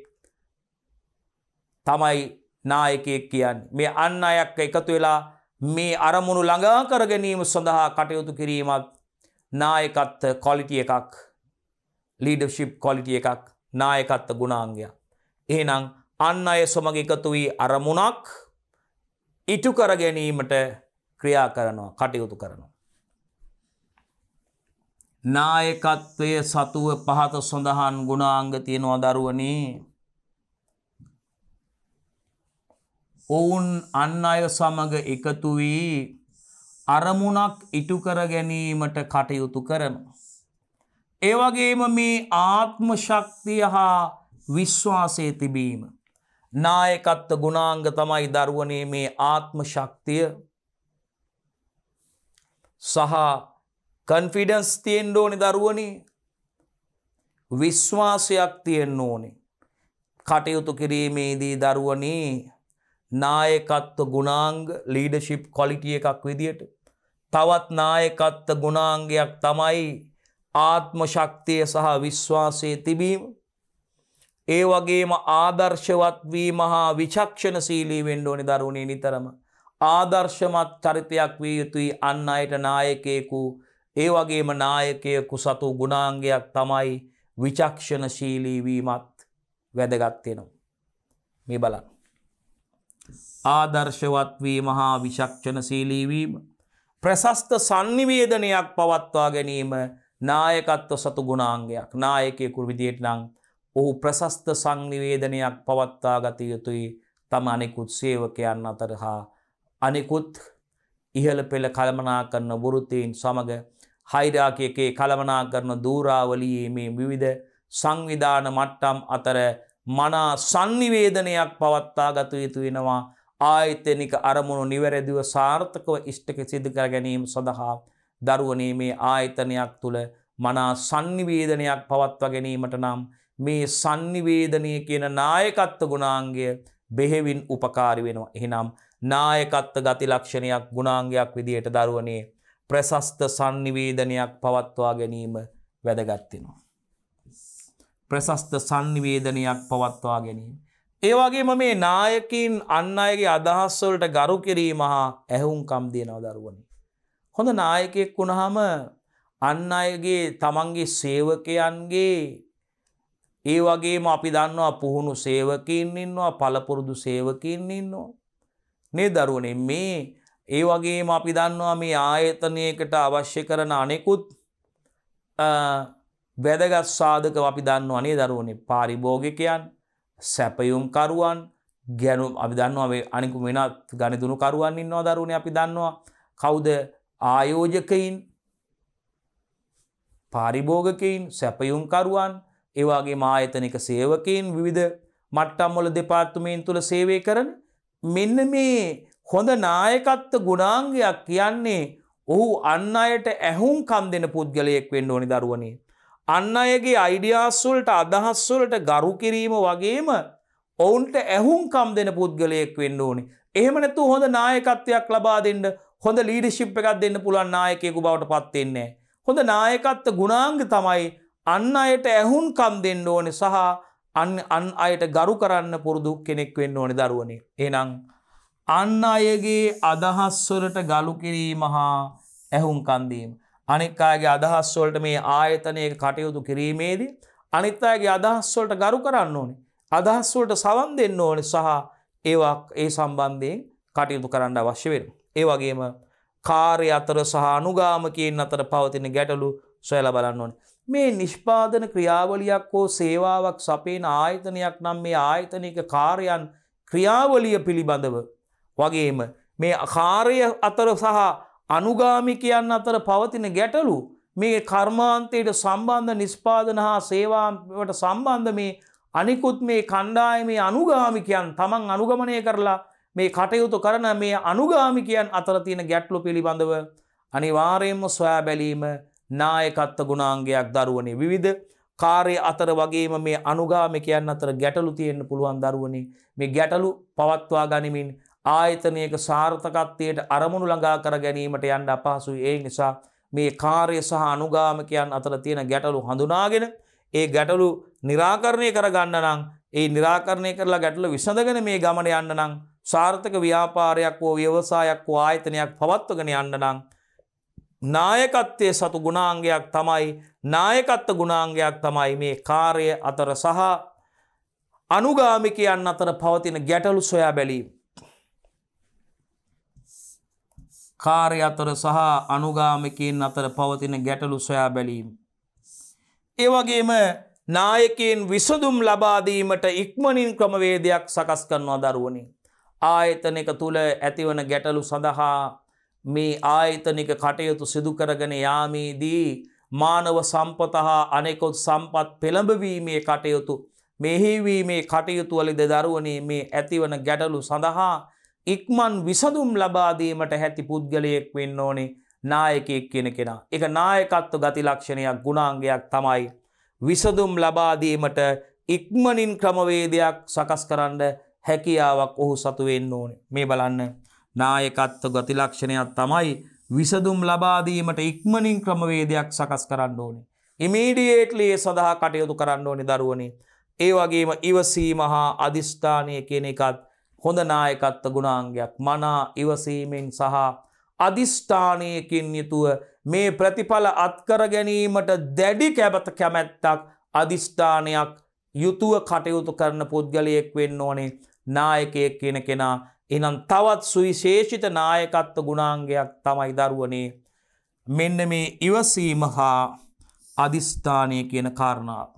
තමයි නායකයෙක් කියන්න මේ අන්න අයක් එකතු වෙලා මේ අරමුණු ළඟා කර ගැනීම සඳහා කටයුතු කිරීමත් නායකත්ත කොලිටිය එකක් ලීඩශිප් කොලිටිය එකක් නායකත්ත ගුණාංගයක්. එහෙනම් අන්න අය සොමග එකතු වී අරමුණක් ඉටු කර ගැනීමට ක්‍රියා කරනවා කටයුතු කරනවා. නායකත්වය සතුව පහත සඳහන් ගුණාංග තියෙනවා දරුවනේ ඔවුන් අන් අය සමග එකතු වී අරමුණක් ඉටු කර ගැනීමට කටයුතු කරන. ඒවගේම මේ ආත්ම ශක්තිය හා විශ්වාසය තිබීම. නායකත්ත ගුණාංග තමයි දරුවනේ මේ ආත්ම ශක්තිය සහ කන්ෆිඩන්ස් තියෙන් ඕනි දරුවනි විශ්වාසයක් තියෙන් ඕනේ. කටයුතු කිරීමේදී දරුවනේ නායකත්ව ගුණාංග ලීඩශිප් කොලිටිය එකක් විදියට තවත් නායකත්ත ගුණාංගයක් තමයි ආත්ම ශක්තිය සහ විශ්වාසය තිබීම. ඒ වගේම ආදර්ශවත් වීම හා විචක්ෂණ සීලී වෙන්න ඕනේ දරුවනේ නිතරම. ආදර්ශමත් චරිතයක් විය යුතුයි අන් අයට නායකයෙකු ඒ වගේම නායකයෙකු සතු ගුණාංගයක් තමයි විචක්ෂණ ශීලී වීමත් වැදගත් වෙනවා. මේ බලන්න. ආදර්ශවත් වීම හා විචක්ෂණ සීලී වීම ප්‍රසස්ත සංනිවේදනයක් පවත්වා ගැනීම නායකත්ව සතු ගුණාංගයක් නායකයකුරු විදියට නම් ඔහු ප්‍රසස්ත සංනිවේදනයක් පවත්වා ගත යුතුයි තම අනෙකුත් සේවකයන් අතර හා අනෙකුත් ඉහළ පෙළ කළමනා කරන වෘතීන් සමඟ හයිරාකයකේ කළමනා කරන දූරාවලයේ මේ විවිධ සංවිධාන මට්ටම් අතර මනා සංනිවේදනයක් පවත්තා ගත යුතු වෙනවා ආයතනික අරමුණු නිවැරදිව සාර්ථකව ඉෂ්ටක සිදුකර ගැනීම සඳහා දරුවනේ මේ ආයතනයක් තුළ මනා සංනිවේදනයක් පවත්ව ගැනීමට නම් මේ සංනිවේදනය කියන නායකත්ව ගුණාංගය බෙහෙවින් උපකාරි වෙනවා. එහෙනම් නායකත්ව ගතිලක්ෂණයක් ගුණාංගයක් විදියට දරුවනේ ප්‍රශස්ත සංනිවේදනයක් පවත්වා ගැනීම වැදගත් වෙනවා. ප්‍රශස්ත සංනිවේදනයක් පවත්වා ගැනීම ඒවාගේම මේ නායකින් අන්න අයගේ අදහස්වලට ගරු කිරීම හා ඇහුම්කම් දයනව දරුවනි. හොඳ නායකෙක් වුණහම අන්න අයගේ තමන්ගේ සේවකයන්ගේ ඒ වගේම අපි දන්නවා පුහුණු සේවකින් ඉන්නවා පළපුරුදු සේවකින් ඉන්නවා. නේ දරුවනේ මේ ඒ වගේම අපි දන්නවා මේ ආයතනයකට අවශ්‍ය කරන අනෙකුත් වැදගත් සාධක අපි දන්නවා නේ දරුවනේ පාරිභෝගිකයන් සැපයුම්කරුවන් ගැනුම් අපි දන්නවා මේ අනිකු වෙනත් ගනිදුනුකරුවන් ඉන්නවා දරුණ අපි දන්නවා කවුද ආයෝජකයින් පාරිභෝගකයින් සැපයුම්කරුවන් ඒවාගේ මායතනික සේවකයින් විවිධ මට්ටම්මොල දෙපාර්තුමයෙන් තුළ සේවය කරන මෙන්න මේ හොඳ නායකත්ව ගුණාංගයක් කියන්නේ ඔහු අන්න අයට ඇහුම් කම් දෙන පුද්ගලයෙක් වෙන්න ඕනි දරුවනේ අන්න අයගේ අයිඩියාස්වල්ට අදහස්වලට ගරු කිරීම වගේම ඔවුන්ට ඇහුම්කම් දෙන පුද්ගලයෙක් වෙන්න ඕනි. එහෙමනැතු හොඳ නායකත්වයක් ලබා දෙන්න හොඳ ලීඩිශිප් එකක් දෙන්න පුළුවන් නායකයෙකු බවට පත්වෙන්නේ. හොඳ නායකත්ව ගුණාංග තමයි අන්න අයට ඇහුන්කම් දෙන්න ඕන සහ අන් අන් අයට ගරු කරන්න පුරුදු කෙනෙක් වෙන්න ඕනි දරුවනේ. එනම් අන්න අයගේ අදහස්වලට ගලු කිරීම හා ඇහුම්කන්දීම. අනික් අයගේ අදහස් වලට මේ ආයතනයේ කටයුතු කිරීමේදී අනිත් අයගේ අදහස් වලට ගරු කරන්න ඕනේ. අදහස් වලට සවන් දෙන්න ඕනේ සහ ඒවා ඒ සම්බන්ධයෙන් කටයුතු කරන්න අවශ්‍ය වෙනවා. ඒ වගේම කාර්ය අතර සහ අනුගාමකයන් අතර පවතින ගැටලු සොයලා බලන්න ඕනේ. මේ නිෂ්පාදන ක්‍රියාවලියක් හෝ සේවාවක් සපේන ආයතනයක් නම් මේ ආයතනික කාර්යයන් ක්‍රියාවලිය පිළිබඳව වගේම මේ කාර්ය අතර සහ අනුගාමිකයන් අතර පවතින ගැටලු මේ කර්මාන්තයට සම්බන්ධ නිස්පාදන හා සේවාවට සම්බන්ධ මේ අනිකුත් මේ කණ්ඩායමේ අනුගාමිකයන් තමන් අනුගමනය කරලා මේ කටයුතු කරන මේ අනුගාමිකයන් අතර තියෙන ගැටලු පිළිබඳව අනිවාර්යෙන්ම සොයා බැලීම නායකත්ව ගුණාංගයක් දරුවනේ විවිධ කාර්ය අතර වගේම මේ අනුගාමිකයන් අතර ගැටලු තියෙන්න පුළුවන් දරුවනේ මේ ගැටලු පවත්වා ගනිමින් ආයතනයක සාර්ථකත්වයට අරමුණු ළඟා කර ගැනීමට යන්න අපහසුයි. ඒ නිසා මේ කාර්ය සහ අනුගාමකයන් අතර තියෙන ගැටලු හඳුනාගෙන ඒ ගැටලු निराකරණය කරගන්න නම් ඒ निराකරණය කරලා ගැටලු විසඳගෙන මේ ගමන යන්න නම් සාර්ථක ව්‍යාපාරයක් හෝ ව්‍යවසායක් හෝ ආයතනයක් පවත්වගෙන යන්න නම් නායකත්වයේ සතු ගුණාංගයක් තමයි නායකත්ව ගුණාංගයක් තමයි මේ කාර්ය අතර සහ අනුගාමිකයන් අතර පවතින ගැටලු සොයා බැලීම කාර්ය අතර සහ අනුගාමිකයන් අතර පවතින ගැටලු සොයා බැලීම. ඒවගේම නායකයෙන් විසඳුම් ලබාදීමට ඉක්මනින් ක්‍රමවේදයක් සකස් කරනවා දරුවනි. ආයතනක තුළ ඇතිවන ගැටලු සඳහා මේ ආයතනික කටයුතු සිදුකරගෙන යාමේදී මානව සම්පතහා අනෙකොත් සම්පත් පෙළඹවීමේ කටයුතු මෙහිවීමේ කටයුතුවලිද දරුවනේ මේ ඇතිවන ගැටලු සඳහා ඉක්මන් විසඳුම් ලබාදීමට හැති පුද්ගලයෙක් වෙන්න ඕනේ නායකයෙක් කියෙන කෙනා. එක නායකත්ව ගති ලක්ෂණයක් ගුණාංගයක් තමයි. විසඳුම් ලබාදීමට ඉක්මනින් ක්‍රමවේදයක් සකස් කරන්න හැකියාවක් ඔහු සතුවෙන්න ඕනේ. මේ බලන්න නායකත්ව ගතිලක්ෂණයක් තමයි විසඳුම් ලබාදීමට ඉක්මනින් ක්‍රමවේදයක් සකස් කරන්න ඕනේ. ඉමීඩියේට්ලි ඒ සඳහා කටයුතු කරන්න ඕනි දරුවනේ. ඒ වගේම ඉවසීම හා අධිෂ්ඨානය කෙනෙකත් හොඳ නායකත්ව ගුණාංගයක් මනා ඉවසීමෙන් සහ අධිෂ්ඨානයකින් යුතුව මේ ප්‍රතිඵල අත්කර ගැනීමට දැඩි කැබත කැමැත්තක් අධිෂ්ඨානයක් යුතුව කටයුතු කරන පුද්ගලයෙක් වෙන්න ඕනේ නායකයෙක් කියෙන කෙනා එනම් තවත් සුවිශේෂිත නායකත්ව ගුණාංගයක් තමයි දරුවනේ මෙන්න මේ ඉවසීම හා අධිස්ථානය කියන කාරණාව.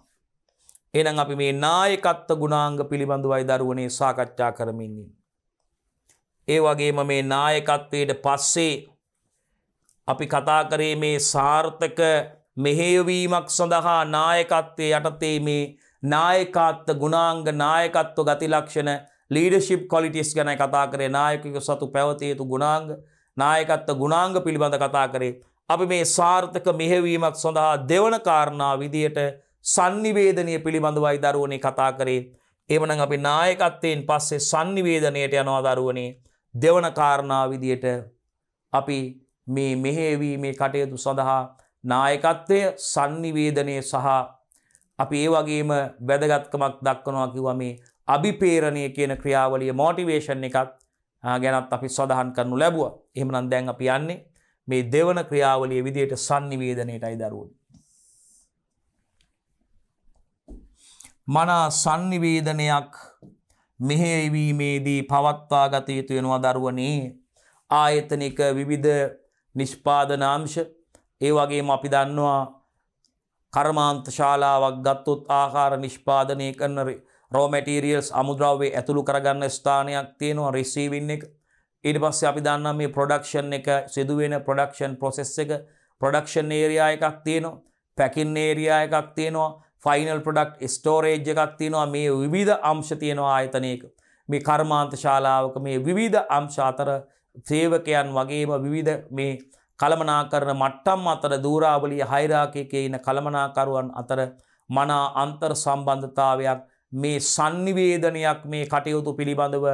එනම් අපි මේ නායකත්ව ගුණාංග පිළිබඳුවයි දරුවනේ සාකච්ඡා කරමින්ින්. ඒ වගේම මේ නායකත්වයට පස්සේ අපි කතා කරේ මේ සාර්ථක මෙහෙයවීමක් සඳහා නායකත්වය යටතේ මේ නායකත්ව ගුණාංග නායකත්ව ගතිලක්ෂණ ලීඩශිප් කොලිටිස් ගැන කතා කරේ නායකක සතු පැවතයතු ගුණාංග නායකත්ව ගුණාංග පිළිබඳ කතා කරේ. අපි මේ සාර්ථක මෙහෙවීමක් සඳහා දෙවන කාරණා විදියට සංනිවේදනය පිළිබඳවයි දරුවනේ කතා කරේ එමන අපි නායකත්තයෙන් පස්සේ සංනිවේදනයට යනවා දරුවනේ දෙවන කාරණා විදියට අපි මේ මෙහෙවී මේ කටයුතු සඳහා නායකත්වය සංනිවේදනය සහ අපි ඒ වගේම වැදගත්කමක් දක්වනවා කිව්වා මේ අභිපේරණය කියන ක්‍රියාවලිය මෝටිවේෂන් එකත් ගැනත් අපි සඳහන් කරනු ලැබුවා. එහෙමනම් දැන් අපි යන්නේ මේ දෙවන ක්‍රියාවලිය විදියට සංනිවේදනයටයි දරුවෝ. මනා සංනිවේදනයක් මෙහෙවීමේදී පවත්වා ගත යුතු වෙනවා දරුවනේ ආයතනික විවිධ නිෂ්පාදනාංශ ඒ වගේම අපි දන්නවා කර්මාන්ත ශාලාවක් ගත්තොත් ආහාර නිෂ්පාදනය කරන රෝ මැටීරියල්ස් අමුද්‍රව්‍ය ඇතුළු කරගන්න ස්ථානයක් තියෙනවා රිසීවින් එක ඊට පස්සේ අපි දන්නා මේ ප්‍රොඩක්ෂන් එක සිදුවෙන ප්‍රොඩක්ෂන් ප්‍රොසෙස් එක ප්‍රොඩක්ෂන් ඒරියා එකක් තියෙනවා පැකින් ඒරියා එකක් තියෙනවා ෆයිනල් ප්‍රඩක්් ස්ටෝරේජ් එකක් තියෙනවා මේ විධ අංශ තියෙනවා ආයතනයක මේ කර්මාන්ත ශාලාවක මේ විවිධ අම්ශාතර සේවකයන් වගේම විවිධ මේ කළමනා කරන මට්ටම් අතර දූරාවලිය හයිරාකයකේ ඉන කළමනාකරුවන් අතර මනා අන්තර් සම්බන්ධතාවයක් මේ සංනිවේදනයක් මේ කටයුතු පිළිබඳව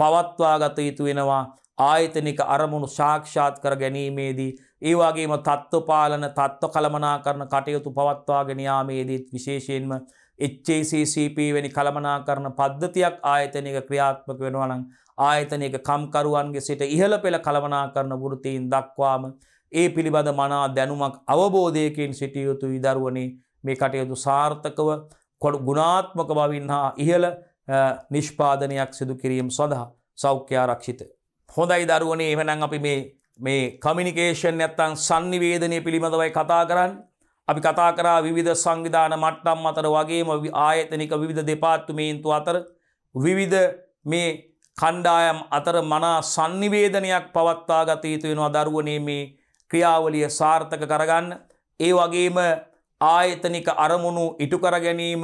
පවත්වා ගත යුතු වෙනවා ආයතනික අරමුණු සාක්ෂාත් කර ගැනීමේදී ඒවාගේම තත්ත්වපාලන තත්ත්ව කළමනා කරන කටයුතු පවත්වාගෙනයාමේදීත් විශේෂයෙන්ම එච්චේCCP වැනි කළමනා කරන පද්ධතියක් ආයතනක ක්‍රියාත්මක වෙනවනං ආයතනයක කම්කරුවන්ගේ සිට ඉහළ පෙළ කළමනා කරන වෘතීන් දක්වාම ඒ පිළිබඳ මනා දැනුමක් අවබෝධයකින් සිටියයුතු විදරුවනේ මේ කටයුතු සාර්ථකව කොඩ ගුණාත්මක බවින් හා ඉහළ නිෂ්පාදනයක් සිදු කිරීම සඳහා සෞඛ්‍යාරක්ෂිත. හොඳයි දරුවනේ එවනං අපි මේ මේ කමිනිිකේෂන් නැත්තං සංනිවේදනය පිළිබඳවයි කතා කරන්න අපි කතා කරා විධ සංවිධාන මට්ටම් අතර වගේම ආයතනික විධ දෙපාත්තුමේන්තු අතර විවිධ මේ කණ්ඩායම් අතර මනා සංනිවේදනයක් පවත්තා ගත යුතු වෙනවා දරුවනේ මේ ක්‍රියාවලිය සාර්ථක කරගන්න ඒ වගේම ආයතනික අරමුණු ඉටුකර ගැනීම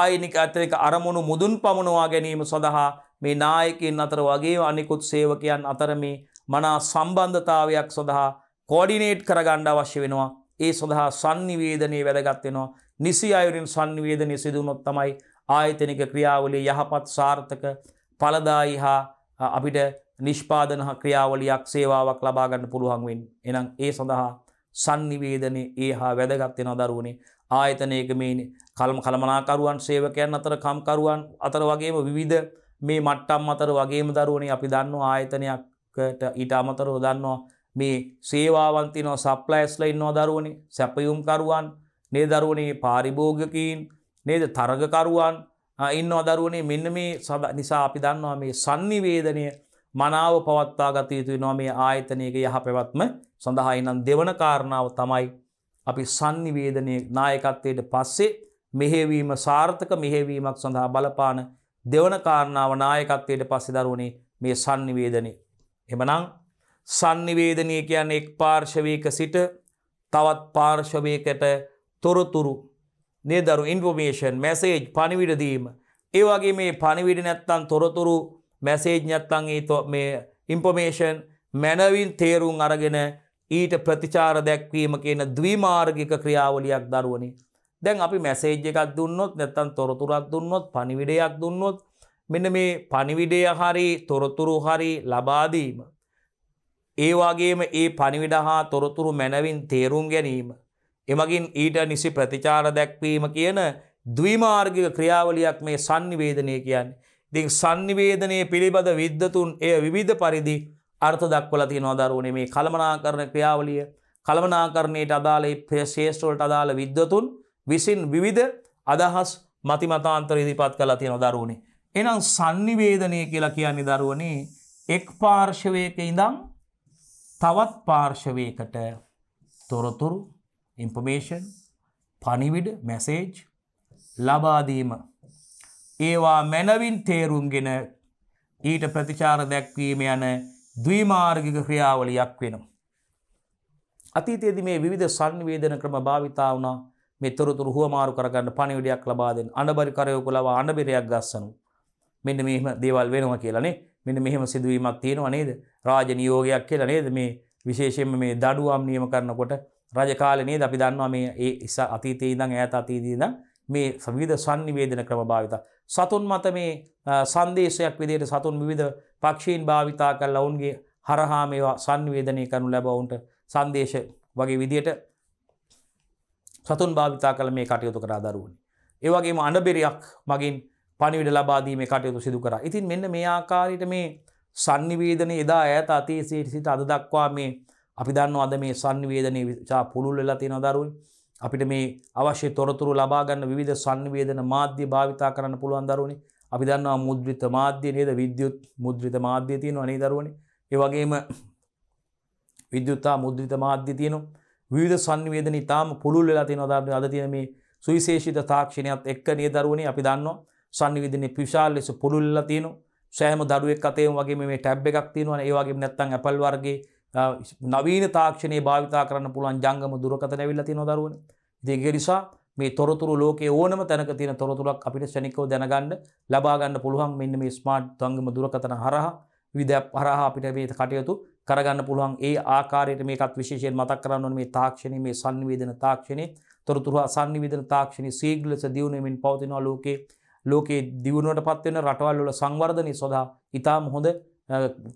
ආයනික අතරික අරමුණු මුදුන් පමණවා ගැනීම සඳහා මේ නායකෙන් අතර වගේ අනිකුත් සේවකයන් අතර මේ මනා සම්බන්ධතාවයක් සොඳහා කෝඩිනේට් කරගණ්ඩ අවශ්‍ය වෙනවා ඒ සොඳහා සංනිවේදනය වැදගත්වෙනවා නිසි අයුරින් සංනිවේදනය සිදුවනොත් තමයි ආයතනික ක්‍රියාවලේ යහපත් සාර්ථක පලදායි හා අපිට නිෂ්පාදන ක්‍රියාවලියක් සේවාවක් ලබාගන්න පුළුවන්වෙන් එනම් ඒ සඳහා සංනිවේදනය ඒ හා වැදගත්වෙන දරුවනේ ආයතනයක මේ කල්ම කළමනාකරුවන් සේවකයන් අතර කම්කරුවන් අතර වගේම විවිධ මේ මට්ටම් අතර වගේම දරුවනේ අපි දන්න ආයතනයක් ඊට අමතරව දන්නවා මේ සේවාවන්තිනෝ සප්ලයිස්ල ඉන්නෝ දරුවනි සැපයුම්කරුවන් නේ දරුවනේ පාරිභෝගකීන් නේද තරගකරුවන් ඉන්න අදරුවනේ මෙන්න මේ සඳ නිසා අපි දන්නවා මේ සංනිවේදනය මනාව පවත්තා ගතයුතුයි නො මේ ආයතනයක යහ පැවත්ම සඳහා ඉනම් දෙවන කාරණාව තමයි අපි සංනිවේදනය නායකත්වයට පස්සේ මෙහෙවීම සාර්ථක මෙහෙවීමක් සඳහා බලපාන දෙවන කාරණාව නායකත්වයට පස්සෙ දරුවනේ මේ සංනිවේදනේ එමනං සංනිවේදනය කියන්නේ එක් පාර්ශවයක සිට තවත් පාර්ශවයකට තොරතුරු නේදරු ඉන්ෆෝමේෂන් මැසේජ් පනිවිඩදීම ඒවගේ මේ පනිවිඩ නැත්තන් තොරතුරු මැසේජ් නැත්තන් ඒ මේ ඉම්පොමේෂන් මැනවින් තේරුම් අරගෙන ඊට ප්‍රතිචාර දැක්වීම කියන ද්විමාර්ගික ක්‍රියාවලියක් දරුවනි. දැන් අපි මැසේජ් එකක් දුන්නොත් නැත්තන් තොරතුරක් දුන්නොත් පනිවිඩයක් දුන්නොත් මෙන්න මේ පනිවිඩය හරි තොරතුරු හරි ලබාදීම. ඒවාගේම ඒ පනිවිඩ හා තොරතුරු මැනවින් තේරුම් ගැනීම. එමගින් ඊට නිසි ප්‍රතිචාර දැක්වීම කියන දවිමාර්ගික ක්‍රියාවලියක් මේ සංනිවේදනය කියන්න. දිං සංනිවේදනය පිළිබඳ විද්ධතුන් එය විධ පරිදි අර්ථ දක්වලති නොදරුවන මේ කළමනා කරන ක්‍රියාවලිය කළමනාකරණයට අදාළ ශේෂ්ටෝලට අදාළ විද්ධතුන් විසින් විවිධ අදහස් මතිමතාන්තර ඉදිපත් කලා තියෙන දරුණේ එනම් සංනිවේදනය කියලා කියන්නේ දරුවනේ එක් පාර්ශවයක ඉඳම් තවත් පාර්ශවයකට තොරතුරු ඉම්පමේෂන් පනිවිඩ මැසේජ් ලබාදීම ඒවා මැනවින් තේරුම්ගෙන ඊට ප්‍රතිචාර දැක්වීම යන ද්වීමාර්ගික ක්‍රියාවලියක් වෙනවා. අතීතයේද මේ විධ සංවේදන ක්‍රම භාවිතා වුණා මේ තොරතුරු හුවමාරු කරගන්න පණිවිඩයක් ලබා දෙන්න අනබරි කරයෝකු ලවා අනබිරයක් ගස්සනවා. මෙන්න මෙහම දේවල් වෙනවා කියලනේ මෙන්න මෙහෙම සිදුවීමක් තියෙනවා නේද රාජ නියෝගයක් කියලා නේද මේ විශේෂයෙන්ම මේ දඩුවම් නියම කරනකොට රජකාලේ නේද අපි දන්නවා මේ ඒ ඉස්ස අතීතයේ ඉඳන් ඈත අතීතයේ ඉඳන් මේ විවිධ sannivedana ක්‍රම භාවිත සතුන් මත මේ සංදේශයක් විදිහට සතුන් විවිධ පක්ෂීන් භාවිතා කරලා ඔවුන්ගේ හරහා මේවා sannivedanaya කරනු ලැබ ඔවුන්ට සංදේශ වගේ විදිහට සතුන් භාවිතා කළ මේ කටයුතු කරා දරුවනි. ඒ වගේම අඬබෙරියක් මගින් පනිවිඩ ලබාදීම කටයුතු සිදු කර. ඉතින් මෙන්න මේ ආකාරයට මේ සංනිවේදනය එදා ඇත අතේසේට සිට අද දක්වා මේ අපි දන්න අද මේ සංවේදනය විචා පුළුල් වෙලා තියෙන දරුවන් අපිට මේ අවශ්‍ය තොරතුරු ලබා ගන්න විවිධ සංවේදන මාධ්‍ය භාවිතා කරන්න පුළුවන් දරුවනේ. අපි දන්නවා මුද්‍රිත මාධ්‍ය නේද? විද්‍යුත් මුද්‍රිත මාධ්‍ය තියෙනවා නේද දරුවනේ. ඒ වගේම විද්‍යුත් හා මුද්‍රිත මාධ්‍ය තියෙනවා. විවිධ සංවේදන ඊටාම පුළුල් වෙලා තියෙනවා දරුවනේ. අද තියෙන මේ සුවිශේෂිත තාක්ෂණයත් එක්ක නේද දරුවනේ අපි දන්නවා. සංවිධනය පිශාල් ලෙස පුළුල්ල තියෙන සෑම දරුවක් අතේම වගේ මේ ටැබ් එකක් තියෙනවා ඒ වගේ නැත්තම් Apple වර්ගයේ නවීන තාක්ෂණයේ භාවිතා කරන්න පුළුවන් ජංගම දුරකථන ඇවිල්ලා තියෙනවා දරුවනේ. ඉතින් ඒක නිසා මේ තොරතුරු ලෝකේ ඕනම තැනක තියෙන තොරතුරක් අපිට ශනිකව දැනගන්න ලබා ගන්න පුළුවන් මෙන්න මේ ස්මාර්ට් ජංගම දුරකථන හරහා විවිධ හරහා අපිට මේ කටයුතු කරගන්න පුළුවන් ඒ ආකාරයට මේකත් විශේෂයෙන් මතක් කරන්න ඕනේ මේ තාක්ෂණයේ මේ sannivedana තාක්ෂණයේ තොරතුරු sannivedana තාක්ෂණයේ සීග්‍රලස දියුණුවෙන් පවතිනවා ලෝකේ ලෝකයේ දියුණුවට පත්වෙන රටවල් වල සංවර්ධනය සඳහා ඉතාම හොඳ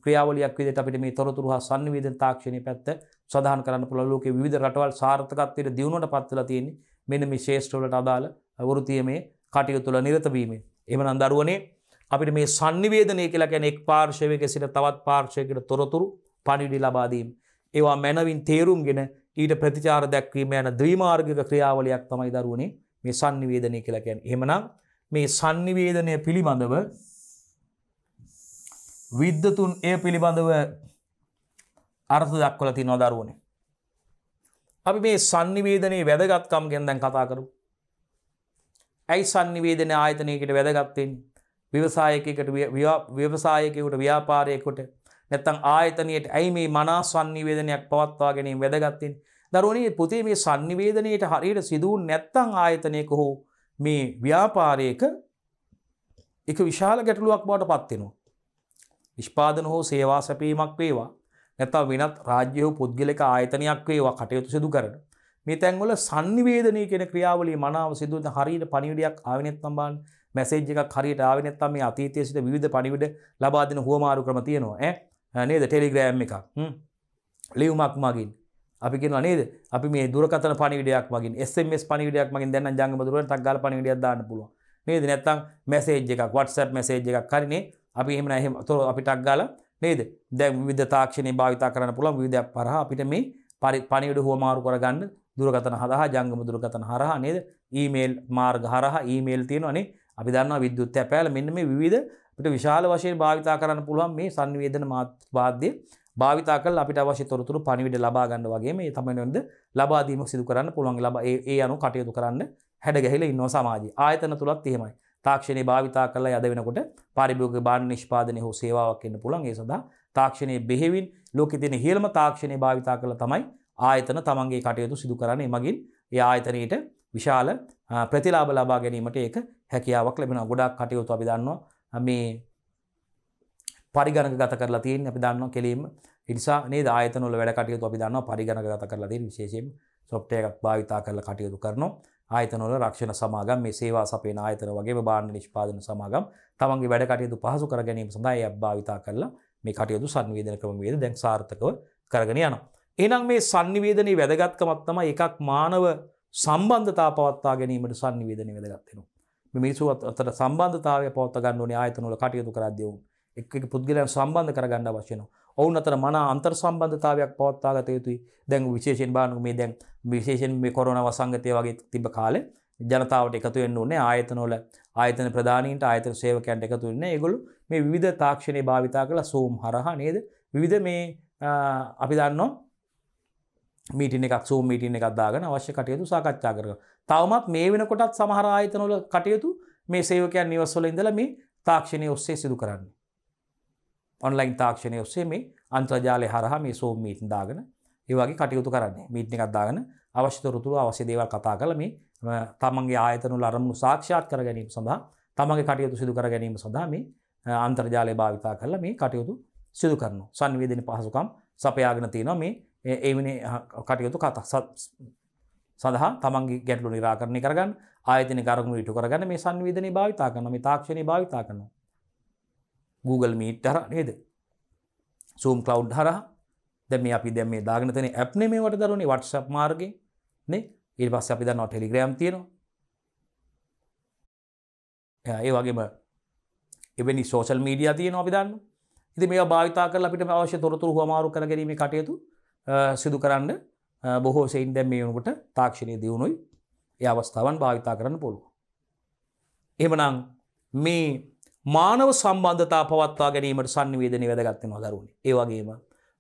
ක්‍රියාවලියක් විදිහට අපිට මේ තොරතුරු හා sannivedan තාක්ෂණයේ පැත්ත සඳහන් කරන්න පුළුවන් ලෝකයේ විවිධ රටවල් සාර්ථකත්වයට දියුණුවට පත් වෙලා තියෙන්නේ මෙන්න මේ ශේෂ්ඨවලට අදාළ වෘත්තීයමේ කටයුතු වල නිරත වීමෙන්. එහෙමනම් දරුවනේ අපිට මේ sannivedanය කියලා කියන්නේ එක් පාර්ශවයක සිට තවත් පාර්ශවයකට තොරතුරු පණිවිඩ ලබා දීම. ඒවා මනවින් තේරුම්ගෙන ඊට ප්‍රතිචාර දැක්වීම යන ද්විමාර්ගික ක්‍රියාවලියක් තමයි දරුවනේ මේ sannivedanය කියලා කියන්නේ. එහෙමනම් මේ සංනිවේදනය පිළිබඳව විද්ධතුන් එය පිළිබඳව අර්ථ දක්වල තින අදරුවන. අපි මේ සංනිවේදනයේ වැදගත්කම් ගෙන්දැන් කතා කරු. ඇයි සංනිවේදන ආයතනයකට වැදගත්තෙන් විවසායකකට ව්‍යවසායකකුට ව්‍යාපාරයකුට නැත්තං ආයතනයට ඇයි මේ මනා සංනිවේදනයක් පවත්වා ගැනීම වැදගත්තෙන් දරුවනේ පුතේ මේ සංනිවේදනයට හරියට සිදුව නැත්තං ආයතනයක හෝ මේ ව්‍යාපාරයක එක විශාල ගැටලුවක් බවට පත්වෙනවා. නිෂ්පාදන හෝ සේවා සැපීමක් වේවා නැතම් වෙනත් රාජ්‍ය හෝ පුද්ගලික ආයතනයක් වේවා කටයුතු සිදු කරන. මේ තැන්වල සංනිවේදනය කෙන ක්‍රියාවලි මනාව සිදුවන හරියට පනිවිඩයක් ආවනෙත්තම් බාන් මැසේජ් එකක් හරියට ආවනෙත්තම් මේ අතීතයේ සිට විවිධ පනිවිඩ ලබා දෙන හුවමාරු ක්‍රම තියෙනවා ඈ නේද ටෙලිග්‍රෑම් එකක් ලියුමක් මගින් අපි කියන නේද අපි මේ දුරකතන පණිවිඩයක් මගින් SMS පණිවිඩයක් මගින් දැන් නම් ජංගම දුරවලට ටක් ගාලා පණිවිඩයක් දාන්න පුළුවන් නේද නැත්නම් මැසේජ් එකක් WhatsApp මැසේජ් එකක් හරිනේ අපි එහෙම නැහැ එහෙම තොර අපි ටක් ගාලා නේද දැන් විවිධ තාක්ෂණේ භාවිතා කරන්න පුළුවන් විවිධයක් පරහා අපිට මේ පණිවිඩ හුවමාරු කරගන්න දුරකතන හරහා ජංගම දුරකතන හරහා නේද ඊමේල් මාර්ග හරහා ඊමේල් තියෙනවානේ අපි දන්නවා විද්‍යුත් ඇපෑල මෙන්න මේ විවිධ අපිට විශාල වශයෙන් භාවිතා කරන්න පුළුවන් මේ සංවේදන මාධ්‍ය භාවිතා කල් අපිට අවශ්‍ය තොරතුරු පණිවිඩ ලබා ගන්න වගේ මේ තමයි නේද ලබා දීමක් සිදු කරන්න පුළුවන් ලබා ඒ ඒ අනුව කටයුතු කරන්න හැඩ ගැහිලා ඉන්නවා සමාජය. ආයතන තුලත් එහෙමයි. තාක්ෂණයේ භාවිතා කරලා යද වෙනකොට පාරිභෝගික භාණ්ඩ නිෂ්පාදනයේ හෝ සේවාවක් එන්න පුළුවන්. ඒ සඳහා තාක්ෂණයේ බෙහෙවින් ලෝකෙ තියෙන ඉහළම තාක්ෂණයේ භාවිතා කරලා තමයි ආයතන තමන්ගේ කටයුතු සිදු කරන්නේ. මගින් ඒ ආයතනයේට විශාල ප්‍රතිලාභ ලබා ගැනීමට ඒක හැකියාවක් ලැබෙනවා. ගොඩාක් කටයුතු අපි දන්නවා මේ පරිගණක ගත කරලා තියෙන අපි දන්නවා කෙලින්ම නිසා නේ දායතනොල වැඩ කටයුතු අපි දන්නවා පරිගණකගත කරලා දෙන විශේෂයෙන් සොෆ්ට්වෙයාර් එකක් භාවිතා කරලා කටයුතු කරනවා ආයතනවල රක්ෂණ සමාගම් මේ සේවා සපයන ආයතන වගේම භාණ්ඩ නිෂ්පාදන සමාගම් තමන්ගේ වැඩ කටයුතු පහසු කර ගැනීම සඳහා ඒ ඇප් භාවිතා කරලා මේ කටයුතු සංනිවේදන ක්‍රම වේද දැන් සාර්ථකව කරගෙන යනවා. එහෙනම් මේ සංනිවේදනයේ වැදගත්කමක් තමයි එකක් මානව සම්බන්ධතා පවත්වා ගැනීමට සංනිවේදනය වැදගත් වෙනවා. මේ මිනිස්සු අතර සම්බන්ධතාවය පවත්වා ගන්න ඕනේ ආයතනවල කටයුතු කරද්දී උන් එක් එක පුද්ගලයන් සම්බන්ධ කරගන්න අවශ්‍ය වෙනවා. ඔවුන් අතර මනා අන්තර් සම්බන්ධතාවයක් පවත්තාගත යුතුයි දැන් විශේෂෙන් බානු මේ දැන් විශේෂෙන් මේ කොරන වසංගතය වගේ තිබ කාලේ ජනතාවට එකතු වෙන්න ඕනේ ආයතනවල ආයතන ප්‍රධානීන්ට ආයතන සේවකයන්ට එකතු වෙන්නේ. ඒගොල්ලෝ මේ විවිධ තාක්ෂණේ භාවිතා කරලා Zoom හරහා නේද? විවිධ මේ අපි දන්නවා මීටින් එකක් Zoom මීටින් එකක් දාගෙන අවශ්‍ය කටයුතු සාකච්ඡා කරනවා. තවමත් මේ වෙනකොටත් සමහර ආයතනවල කටයුතු මේ සේවකයන් නිවස්වල ඉඳලා මේ තාක්ෂණයේ ඔස්සේ සිදු කරන්නේ. ඔන්ලයින් තාක්ෂණය ඔස්සේ මේ අන්ත්‍රජාලය හරහා මේ සෝම් මීට් දාගෙන ඒ වගේ කටයුතු කරන්නේ මීට් එකක් දාගෙන අවශ්‍ය තොරතුරු අවශ්‍ය දේවල් කතා කරලා මේ තමන්ගේ ආයතන වල අරමුණු සාක්ෂාත් කර ගැනීම සඳහා තමන්ගේ කටයුතු සිදු කර ගැනීම සඳහා මේ අන්තර්ජාලය භාවිතා කරලා මේ කටයුතු සිදු කරනු. සංවේදන පහසුකම් සපයාගෙන තියෙනවා මේ ඒවනි කටයුතු කතා සඳහා තමන්ගේ ගැටලු නිරාකරණය කරගන්න ආයතන කරගු ඉටු කරගන්න මේ සංවේදනය භාවිතා කරන මේ තාක්ෂණය භාවිතා කරනවා. Google මීට් හර නේද සූම් කලව් හර දැම අපි දැම දාගනතන ඇප්න මේ වට දරුණ වට්සප් මාර්ග නේ ඒ පස්ස අපි දන්නවා ටෙලිග්‍රම් තියෙනවා ඒ වගේම එවැනි සෝෂල් මීඩිය තියෙන අපි දන්න ඉති මේ භාවිතා කල අපිට අවශ්‍ය තොරතුරු හමාරු කර ගැනීම කටයුතු සිදු කරන්න බොහෝ සයින් දැම් මේ වනකට තාක්ෂණය දියුණුයි ඒ අවස්ථාවන් භාවිතා කරන්න පුළුව එමනං මේ මානව සම්බන්ධතා පවත්වා ගැනීමට සංවේදනය වැදගත්වෙනවා දරුණේ. ඒ වගේම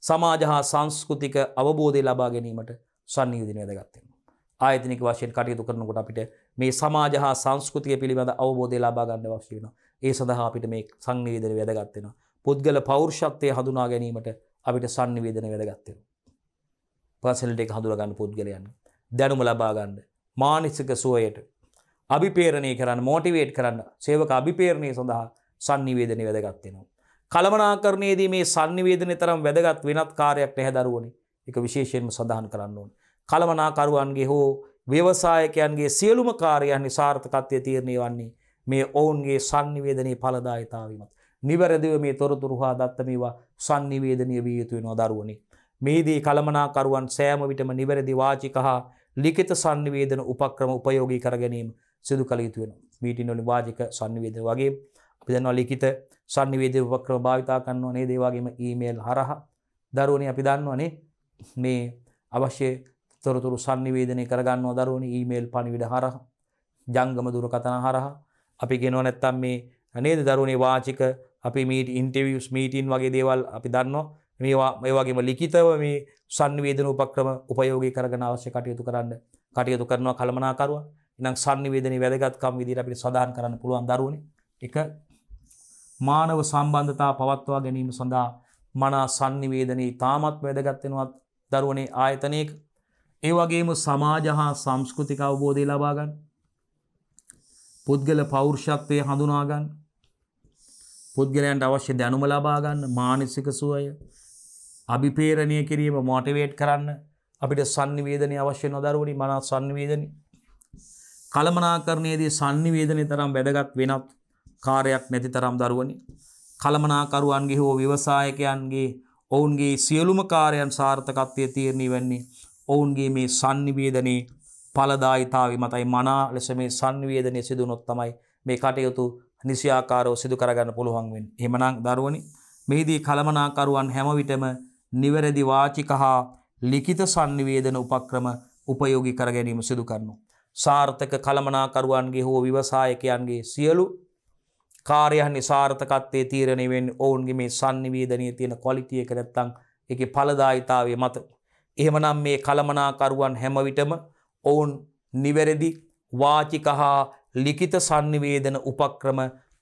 සමාජ හා සංස්කෘතික අවබෝධය ලබා ගැනීමට සංනියෝජනය වැදගත්වෙනවා. ආයතනික වශයෙන් කටයුතු කරනකොට අපිට මේ සමාජ හා සංස්කෘතිය පිළිබඳ අවබෝධය ලබා ගන්න අවශ්‍ය වෙනවා. ඒ සඳහා අපිට මේ සංනිවේදනය වැදගත් වෙනවා. පුද්ගල පෞරුෂත්වය හඳුනා ගැනීමට අපිට සංනිවේදනය වැදගත් වෙනවා. පර්සනලිටි එක හඳුනා ගන්න පුද්ගලයන් දැනුම ලබා ගන්න මානසික සුවයට අභිපේරණය කරන්න මෝටිවේට් කරන්න සේවක අභිපේරණය සඳහා සංනිවේදනය වැදගත්වෙනවා. කළමනාකරණයේදී මේ සංනිවේදනය තරම් වැදගත් වෙනත් කාරයක් පැහැදරුවනි එක විශේෂයෙන්ම සඳහන් කරන්න ඕන. කළමනාකරුවන්ගේ හෝ ව්‍යවසායකයන්ගේ සියලුම කාරයන් නිසාර්ථකත්වය තීරණය වන්නේ මේ ඔවුන්ගේ සංනිවේදනයේ පලදායතාවීමත්. නිවැරදිව මේ තොරතුරු හා දත්තමීවා සංනිවේදනය වී යුතුවෙන දරුවනි. මේදී කළමනාකරුවන් සෑම විටම නිවැරදි වාචික හා ලිඛිත සංනිවේදන උපක්‍රම උපයෝගී කර ගැනීම සිදු කළ යුතු වෙන මීටින් වලින් වාජික සංනිවේදන වගේ අපි දන්නවා ලිඛිත සංනිවේදන උපක්‍රම භාවිතා කරනවා නේද ඒ වගේම ඊමේල් හරහා දරුවනේ අපි දන්නවනේ මේ අවශ්‍ය තොරතුරු සංනිවේදනය කරගන්නවා දරුවනේ ඊමේල් පණිවිඩ හරහා ජංගම දුරකථන හරහා අපි කියනවා නැත්තම් මේ නේද දරුවනේ වාචික අපි මීට ඉන්ටර්වියුස් මීටින් වගේ දේවල් අපි දන්නවා මේවා ඒ වගේම ලිඛිතව මේ සංනිවේදන උපක්‍රම උපයෝගී කරගෙන අවශ්‍ය කටයුතු කරන්න කටයුතු කරනවා කළමනාකරුවා එනම් සංනිවේදනය වැදගත්කම් විදිර අපිට සඳහන් කරන්න පුළුවන් දරුවන එක මානව සම්බන්ධතා පවත්වා ගැනීම සඳහා මනා සංනිවේදනී තාමත් වැදගත්වෙනවත් දරුවනේ ආයතනයක ඒ වගේම සමාජ හා සංස්කෘතික අවබෝධය ලබාගන්න පුද්ගල පෞරුෂත්වය හඳුනාගන්න පුද්ගලයන්ට අවශ්‍ය දැනුම ලබාගන්න මානසික සුවය අභිපේරණය කිරීම මොටිවේට් කරන්න අපිට සංනිවේදනය අවශ්‍ය නොදරුවනි මනා සංනිවේදනී කළමනාකරණයේදී sannivedanaya තරම් වැදගත් වෙනත් කාර්යයක් නැති තරම් දරුවනි කළමනාකරුවන්ගේ හෝ ව්‍යවසායකයන්ගේ ඔවුන්ගේ සියලුම කාර්යයන් සාර්ථකත්වයේ තීරණය වෙන්නේ ඔවුන්ගේ මේ sannivedanaya ඵලදායිතාවය මතයි මනා ලෙස මේ sannivedanaya සිදුනොත් තමයි මේ කටයුතු නිසියාකාරව සිදු කරගන්න පුළුවන් වෙන්නේ. එහෙමනම් දරුවනි මෙහිදී කළමනාකරුවන් හැම විටම නිවැරදි වාචික හා ලිඛිත sannivedana උපක්‍රම උපයෝගී කර ගැනීම සිදු කරනවා. සාර්ථක කළමනාකරුවන්ගේ හෝ විවසායකයන්ගේ සියලු කාරයහනි සාර්ථකත්තේ තීරණයවෙන් ඔවුන්ගේ මේ සන්නිවීධනය තියෙන කොලිටිය කරත්තං එක පලදායිතාවේ මත. එහෙමනම් මේ කළමනාකරුවන් හැමවිටම ඔවුන් නිවැරදි වාචික හා ලිකිත සන්නිවේදන උපක්‍රම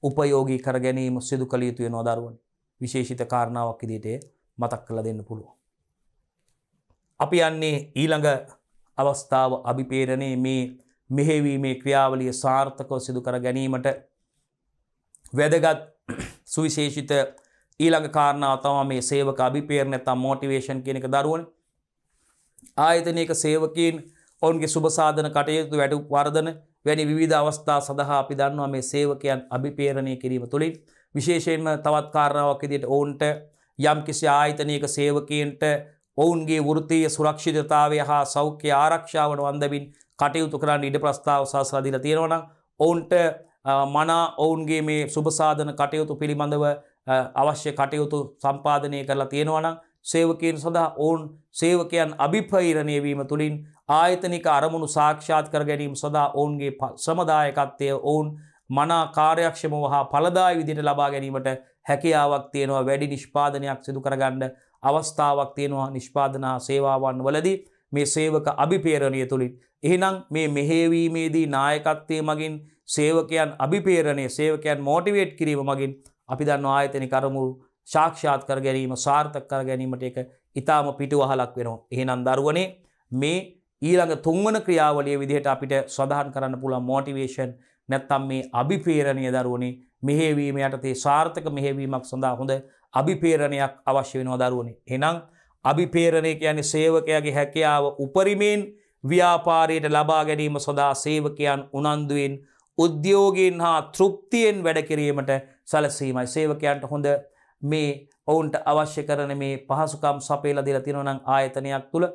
උපයෝගී කර ගැනීම සිදු කළ යුතුය නොදරුවන් විශේෂිත කාරණාවක් ඉදිටේ මතක් කළ දෙන්න පුළුව. අපි යන්නේ ඊළඟ අවස්ථාව අභිපේරණය මේ මෙහෙවීමේ ක්‍රියාවලිය සාර්ථකව සිදුකර ගැනීමට වැදගත් සුවිශේෂිත ඊළඟ කාරණාව තමයි මේ සේවක අභිපේරණ නැත්නම් මොටිවේෂන් කියන එක දරුවනේ. ආයතනයක සේවකීන් ඔවුන්ගේ සුබ සාධන කටයුතු වැඩි වර්ධන වැනි විවිධ අවස්ථා සඳහා අපි දන්නවා මේ සේවකයන් අභිපේරණය කිරීම තුළින් විශේෂයෙන්ම තවත් කාරණාවක් විදිහට ඔවුන්ට යම්කිසි ආයතනයක සේවකීන්ට ඔවුන්ගේ වෘත්තීය සුරක්ෂිතතාවය හා සෞඛ්‍ය ආරක්ෂාවන වන්දමින් කටයුතු කරන්න ඉඩ ප්‍රස්ථාව සාසලදීලා තියෙනවනම් ඔවුන්ට මනා ඔවුන්ගේ මේ සුභසාධන කටයුතු පිළිබඳව අවශ්‍ය කටයුතු සම්පාධනය කරලා තියෙනවනම් සේවකයන් සඳහා ඔවුන් සේවකයන් අභිපෛරණය වීම තුළින් ආයතනික අරමුණු සාක්ෂාත් කර ගැනීම සඳහා ඔවුන්ගේ සමදායකත්වය ඔවුන් මනා කාර්යක්ෂමව හා පළදායි විදිහට ලබා ගැනීමට හැකියාවක් තියෙනවා වැඩි නිෂ්පාදනයක් සිදු කරගන්න අවස්ථාවක් තියෙනවා නිෂ්පාදනා සේවාවන් වලදී මේ සේවක අභිපේරණය තුළින්. එහිනම් මේ මෙහේවීමේදී නායකත්වය මගින් සේවකයන් අභිපේරණය සේවකයන් මෝටිවේට් කිරීම මගින් අපි දන්න ආයතන කරමුරු ශාක්ෂාත් කර ගැනීම සාර්ථක කර ගැනීමට එක ඉතාම පිටු අහලක් වෙනවා. එහෙනම් දරුවනේ මේ ඊළඟ තුන්වන ක්‍රියාවලිය විදිහට අපිට සඳහන් කරන්න පුළුවන් මෝටිවේෂන් නැත්තම් මේ අභිපේරණය දරුවනේ මෙහෙවීම යටතේ සාර්ථක මෙහෙවීමක් සඳහා හොඳ අභිපේරණයක් අවශ්‍ය වෙනවා දරුවනේ. එහෙනම් අභිපේරණය කියන්නේ සේවකයාගේ හැකියාව උපරිමයෙන් ව්‍යාපාරයට ලබා ගැනීම සඳහා සේවකයන් උනන්දුවෙන් උද්‍යෝගයෙන් හා තෘප්තියෙන් වැඩකිරීමට සැලසීමයි සේවකයන්ට හොඳ මේ ඔවුන්ට අවශ්‍ය කරන මේ පහසුකම් සපේල දිලා තියෙනවා නම් ආයතනයක් තුල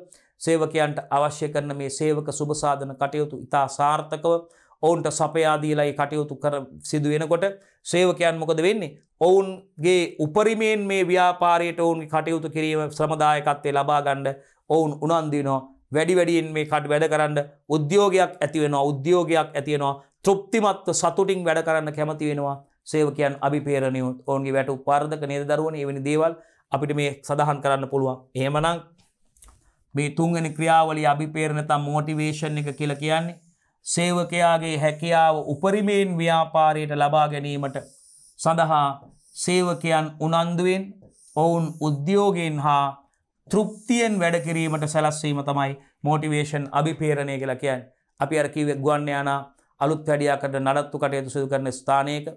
සේවකයන්ට අවශ්‍ය කරන මේ සේවක සුබසාධන කටයුතු ඉතා සාර්ථකව ඔවුන්ට සපයා දීලා ඒ කටයුතු කර සිදු වෙනකොට සේවකයන් මොකද වෙන්නේ ඔවුන්ගේ උපරිමයෙන් මේ ව්‍යාපාරයට ඔවුන් කටයුතු කිරීම ශ්‍රමදායකත්වය ලබා ගණ්ඩ ඔවුන් උනන්දිනෝ වැඩි වැඩියෙන් මේ කට වැඩ කරන්න උද්‍යෝගයක් ඇතිවෙනවා උද්‍යෝගයක් ඇතියෙනවා තෘප්තිමත්ව සතුටින් වැඩ කරන්න කැමති වෙනවා සේවකයන් අභිපේරණය ඔවන්ගේ වැට උපාර්ධක නිර්දරුවන එවැනි දේවල් අපිට මේ සඳහන් කරන්න පුළුවන් එහෙමනම් මේ තුන්ගනි ක්‍රියාවලි අභිපේරණතම් මෝටිවේශන් එක කියලා කියන්නේ සේවකයාගේ හැකියාව උපරිමයෙන් ව්‍යාපාරයට ලබා ගැනීමට සඳහා සේවකයන් උනන්දුවෙන් ඔවුන් උද්‍යෝගෙන් හා තෘප්තියෙන් වැඩකිරීමට සැලස්වීම තමයි මෝටිවේෂන් අභිපේරණය කලකයන් අපි අරකිවෙක් ගුවන්නයානා අලුත් වැඩියාකට නඩත්තු කටයුතු සිදු කරන ස්ථානයක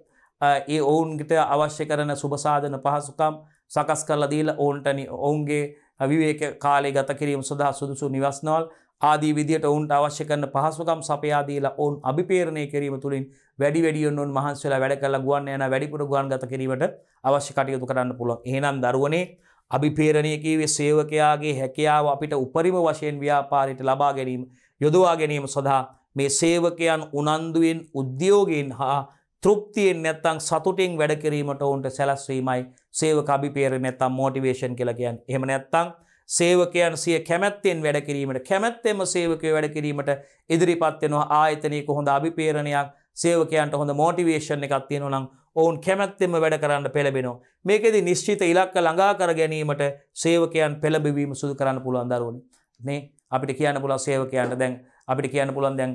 ඒ ඔවුන්ගිට අවශ්‍ය කරන සුභසාධන පහසුකම් සකස් කරලදීල ඔවුන්ටනි ඔවුන්ගේ විවේක කාලේ ගත කිරීම සඳහා සුදුසු නිවස්නවල් ආදී විදියට ඔවුන්ට අවශ්‍ය කරන පහසුකම් සපයාදීලා ඔවුන් අභිපේරණය කිරීම තුළින් වැඩි වැඩියෙන් ඔවුන් මහන්සිලා වැඩ කරලා ගුවන් යන වැඩිපුර ගුවන් ගත කිරීමට අවශ්‍ය කටයුතු කරන්න පුළුවන්. එහෙනම් දරුවනේ අභිපේරණය කියවේ සේවකයාගේ හැකියාව අපිට උපරිම වශයෙන් ව්‍යාපාරයට ලබා ගැනීම යොදවා ගැනීම සඳහා මේ සේවකයන් උනන්දුවෙන් උද්‍යෝගයෙන් හා තෘප්තියෙන් නැත්තං සතුටින් වැඩ කිරීමට ඔවුන්ට සැලැස්වීමයි සේවක අභිපේරණය නැත්තම් මොටිවේෂන් කියලා කියන්නේ. එහෙම නැත්තම් සේවකයන් සිය කැමැත්තෙන් වැඩකිරීමට කැමැත්තෙම සේවකය වැඩකිරීමට ඉදිරිපත්වෙනවා ආයතනයක හොඳ අභිපේරණයක් සේවකයන්ට හොඳ මෝටිවේශන් එකක් තියෙනනම් ඔවුන් කැමැත්තෙම වැඩ කරන්න පෙළබෙනවා. මේකෙදි නිශ්චිත ඉලක්ක ළඟා කර ගැනීමට සේවකයන් පෙළබවීම සුදු කරන්න පුළුවන් දරුවනි. නේ අපිට කියන්න පුළන් සේවකයන්ට දැන් අපිට කියන්න පුළන් දැන්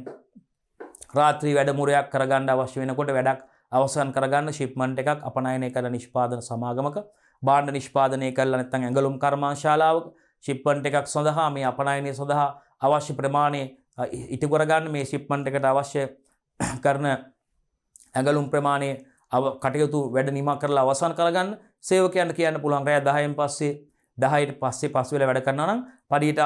රාත්‍රී වැඩමුරයක් කරගන්න අවශ්‍ය වෙනකොට වැඩක් අවසන් කරගන්න ශිප්මන්ට එකක් අපනයනය කර නිෂ්පාදන සමාගමක බාණ්ඩ නිෂ්පාදනය කරලා නැත්තං ඇඟලුම් කර්මාශාලාවක ශිප්පන්ට එකක් සඳහා මේ අපනයනය සඳහා අවශ්‍ය ප්‍රමාණය ඉටකොරගන්න මේ ශිප්මන්ට එකට අවශ්‍ය *clears throat* කරන ඇඟලුම් ප්‍රමාණය කටයුතු වැඩ නිමා කරලා අවසන් කරගන්න සේවකයන්ට කියන්න පුළන්ගය දහයෙන් පස්සේ දහයට පස්සේ පස්වෙල වැඩ කරන්න නම් පඩියට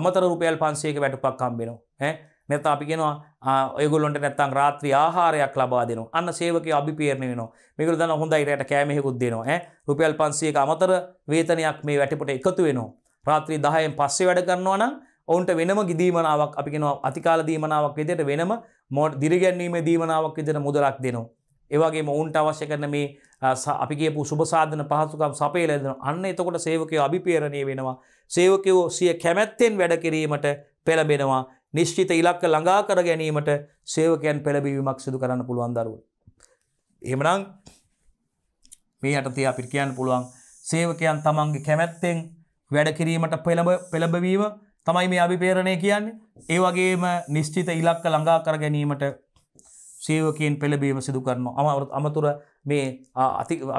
අමතර රුපයල් පන්සේක වැට පක්කම්බෙනවා හැ නැත අපි කියෙනවා ඔයගුලොට නැත්තන් රාත්‍රී ආහාරයක් ලබා දෙන අන්න සේවක අභිපේරණ වෙන මිකර දන්න හොඳයි රයට කෑමෙකුක්දනවා ඇ රුපියල් පන්සියක අමතර වේතනයක් මේ වැටපට එකතු වෙනවා. රාත්‍රී දහයෙන් පස්සේ වැඩ කරනවා නම් ඔවුන්ට වෙනම ගිදීමනාවක් අපි කෙනවා අතිකාල දීමනාවක් විදියට වෙනම මොඩ් දිරිගැන්වීම දීමනාවක් විදියට මුදලක් දෙනවා. ඒවගේ ඔවුන්ට අවශ්‍ය කරන මේ අපිගේ සුභසාධන පහසුකම් සපේල දෙන අන්න එතකොට සේවකයෝ අභිපේරණය වෙනවා. සේවකයෝ සිය කැමැත්තෙන් වැඩ කිරීමට පෙළබෙනවා නිශ්චිත ඉලක්ක ළඟා කර ගැනීමට සේවකයන් පෙළබීමක් සිදු කරන්න පුළුවන් දරුවන්. එහෙමනම් මේ යටතේ අපිට කියන්න පුළුවන් සේවකයන් තමන්ගේ කැමැත්තෙන් වැඩ කිරීමට පෙළඹ පෙළඹවීම තමයි මේ අභිපේරණය කියන්නේ. ඒ වගේම නිශ්චිත ඉලක්ක ළඟා කර ගැනීමට සේවකයන් පෙළඹීම සිදු කරනවා. අමතර මේ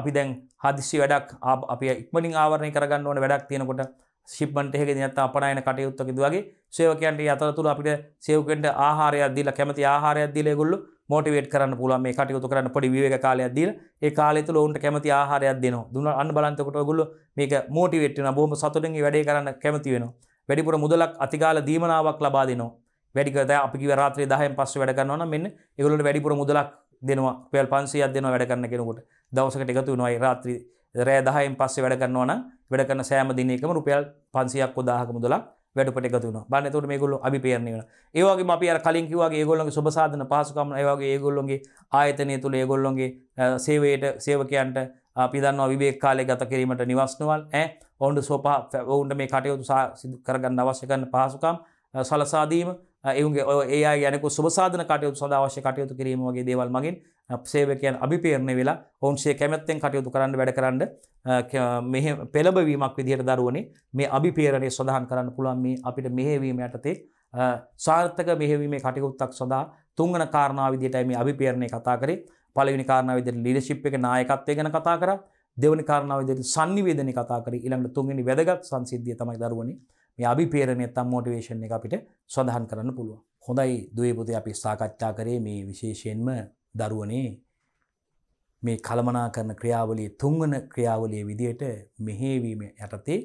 අපි දැන් හදිස්සි වැඩක් අපි ඉක්මනින් ආවරණය කරගන්න ඕන වැඩක් තියෙනකොට ශිප්මන්ට එක නත් අපනයන කටයුත්තකිද වගේ සේවකයන්ට අතරතුළ අපිට සේවකට ආහාරයදදිල කැමති ආහාරයදදිල ගොල්ල මෝටිවේට කරන්න පුල මේ කටයුතු කරන්න පොඩි විවේක කාලයදදිල ඒ කාලෙතු ඔවන්ට කැමති ආහාරයක් දෙන දුන්න අන්න බලන්තකොට ගොල්ල මේක මෝටිවේට්න බොහම සතුටින් වැඩේ කරන්න කැමති වෙන වැඩිපුර මුදලක් අතිකාල දීමනාවක් ලබා දෙනවා වැඩිකත අපි රාත්‍රය දහයන් පස්ස වැඩ කරන්නවන මෙන්න ඒගොලට වැඩිපුර මුදලක් දෙනවා පෙල් පන්සියක් දෙනවා වැඩ කරන්න කෙනකොට දවසකට එකතු නොයි රාත්‍රී රෑ දහයෙන් පස්සේ වැඩ කරන්නවනම් වැඩ කන සෑම දිනකම රුපියල් පන්සියක් ොදාහක මුදලක් වැඩට එකතුන බනතුට මේගොල්ල අපි පේරණයන ඒවාගේ අපි අර කලින් කිවගේ ඒගොල්ලගේ සුබසාධන පහසුකම ඒවාගේ ඒගොල්ලොන්ගේ ආයතනය තුළ ඒගොල්ලොන්ගේ සේවයට සේවකයන්ට අපිදන්න විබේ කාලය ගත කිරීමට නිවස්නවල් ඇ ඔවුන්ට සෝපා ඔවුන්ට මේ කටයුතු සා කරගන්න අවශ්‍යකන්න පහසුකම් සලසාදීම ඒගේ ඒ අයගෙනක සුබසාධන කටයුතු සදාවශ්‍ය කටයුතු කිරීමගේ දේවල් මගින් සේවකයන් අභිපේරණය වෙලා ඔවුන්සේ කැමැත්තෙන් කටයුතු කරන්න වැඩ කරන්න මෙ පෙළබවීමක් විදිහයට දරුවනේ මේ අභිපේරණය සඳහන් කරන්න පුළුවන් මේ අපිට මෙහෙවීම යටතේ සාර්ථක මෙහෙවීමේ කටයුත්තක් සඳහා තුංගන කාරණාව විදිහටයි මේ අභිපේරණය කතා කරේ පළවෙනි කාරණාව විදිහට ලීඩර්ෂිප් එක නායකත්වය ගැන කතා කරා දෙවනි කාරණාව විදිහට sannivedana කතා කරේ ඊළඟට තුන්වෙනි වැදගත් සංසිද්ධිය තමයි දරුවනේ මේ අභිපේරණය නැත්නම් මොටිවේෂන් එක අපිට සඳහන් කරන්න පුළුවන් හොඳයි දුවේ පුතේ අපි සාකච්ඡා කරේ මේ විශේෂයෙන්ම දරුවනේ මේ කළමනා කරන ක්‍රියාවලේ තුන්වන ක්‍රියාවලිය විදියට මෙහේවීම යටතේ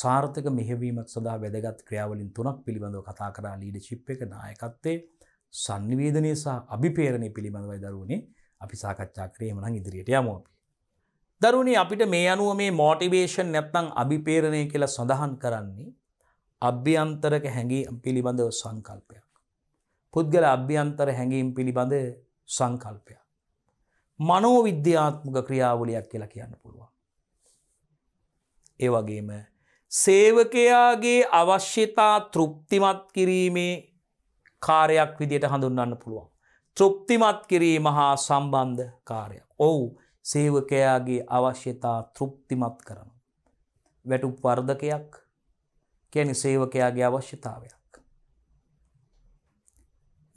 සාර්ථක මෙහෙවීමක් සඳහා වැදගත් ක්‍රියාවලින් තුනක් පිළිබඳව කතා කරා ලීඩ චිප් එක නායකත්තේ සංනිවේදනය සහ අභිපේරණය පිළිබඳවයි දරුවනේ අපි සාකච්ඡා ක්‍රියමනං ඉදිරියට යමෝ. දරුණේ අපිට මේ අනුව මේ මෝටිවේෂන් නැත්තං අභිපේරණය කියලා සඳහන් කරන්නේ අභ්‍යන්තරක හැඟී පිළිබඳව සංකල්පයක්. පුද්ගල අභ්‍යන්තර හැඟීම් පිළිබඳ සංකල්පයක්. මනෝවිද්‍යාත්මක ක්‍රියාවලියක් කියලා කියන්න පුළුවන්. ඒ වගේම සේවකයාගේ අවශ්‍යතා තෘප්තිමත් කිරීමේ කාරයක් විදියට හඳුන්න්න පුළුවන්. තෘප්තිමත් කිරීම හා සම්බන්ධ කාරයක්. ඔවු සේවකයාගේ අවශ්‍යතා තෘප්තිමත් කරන. වැටු වර්ධකයක් කැනි සේවකයාගේ අවශ්‍යතාවයක්.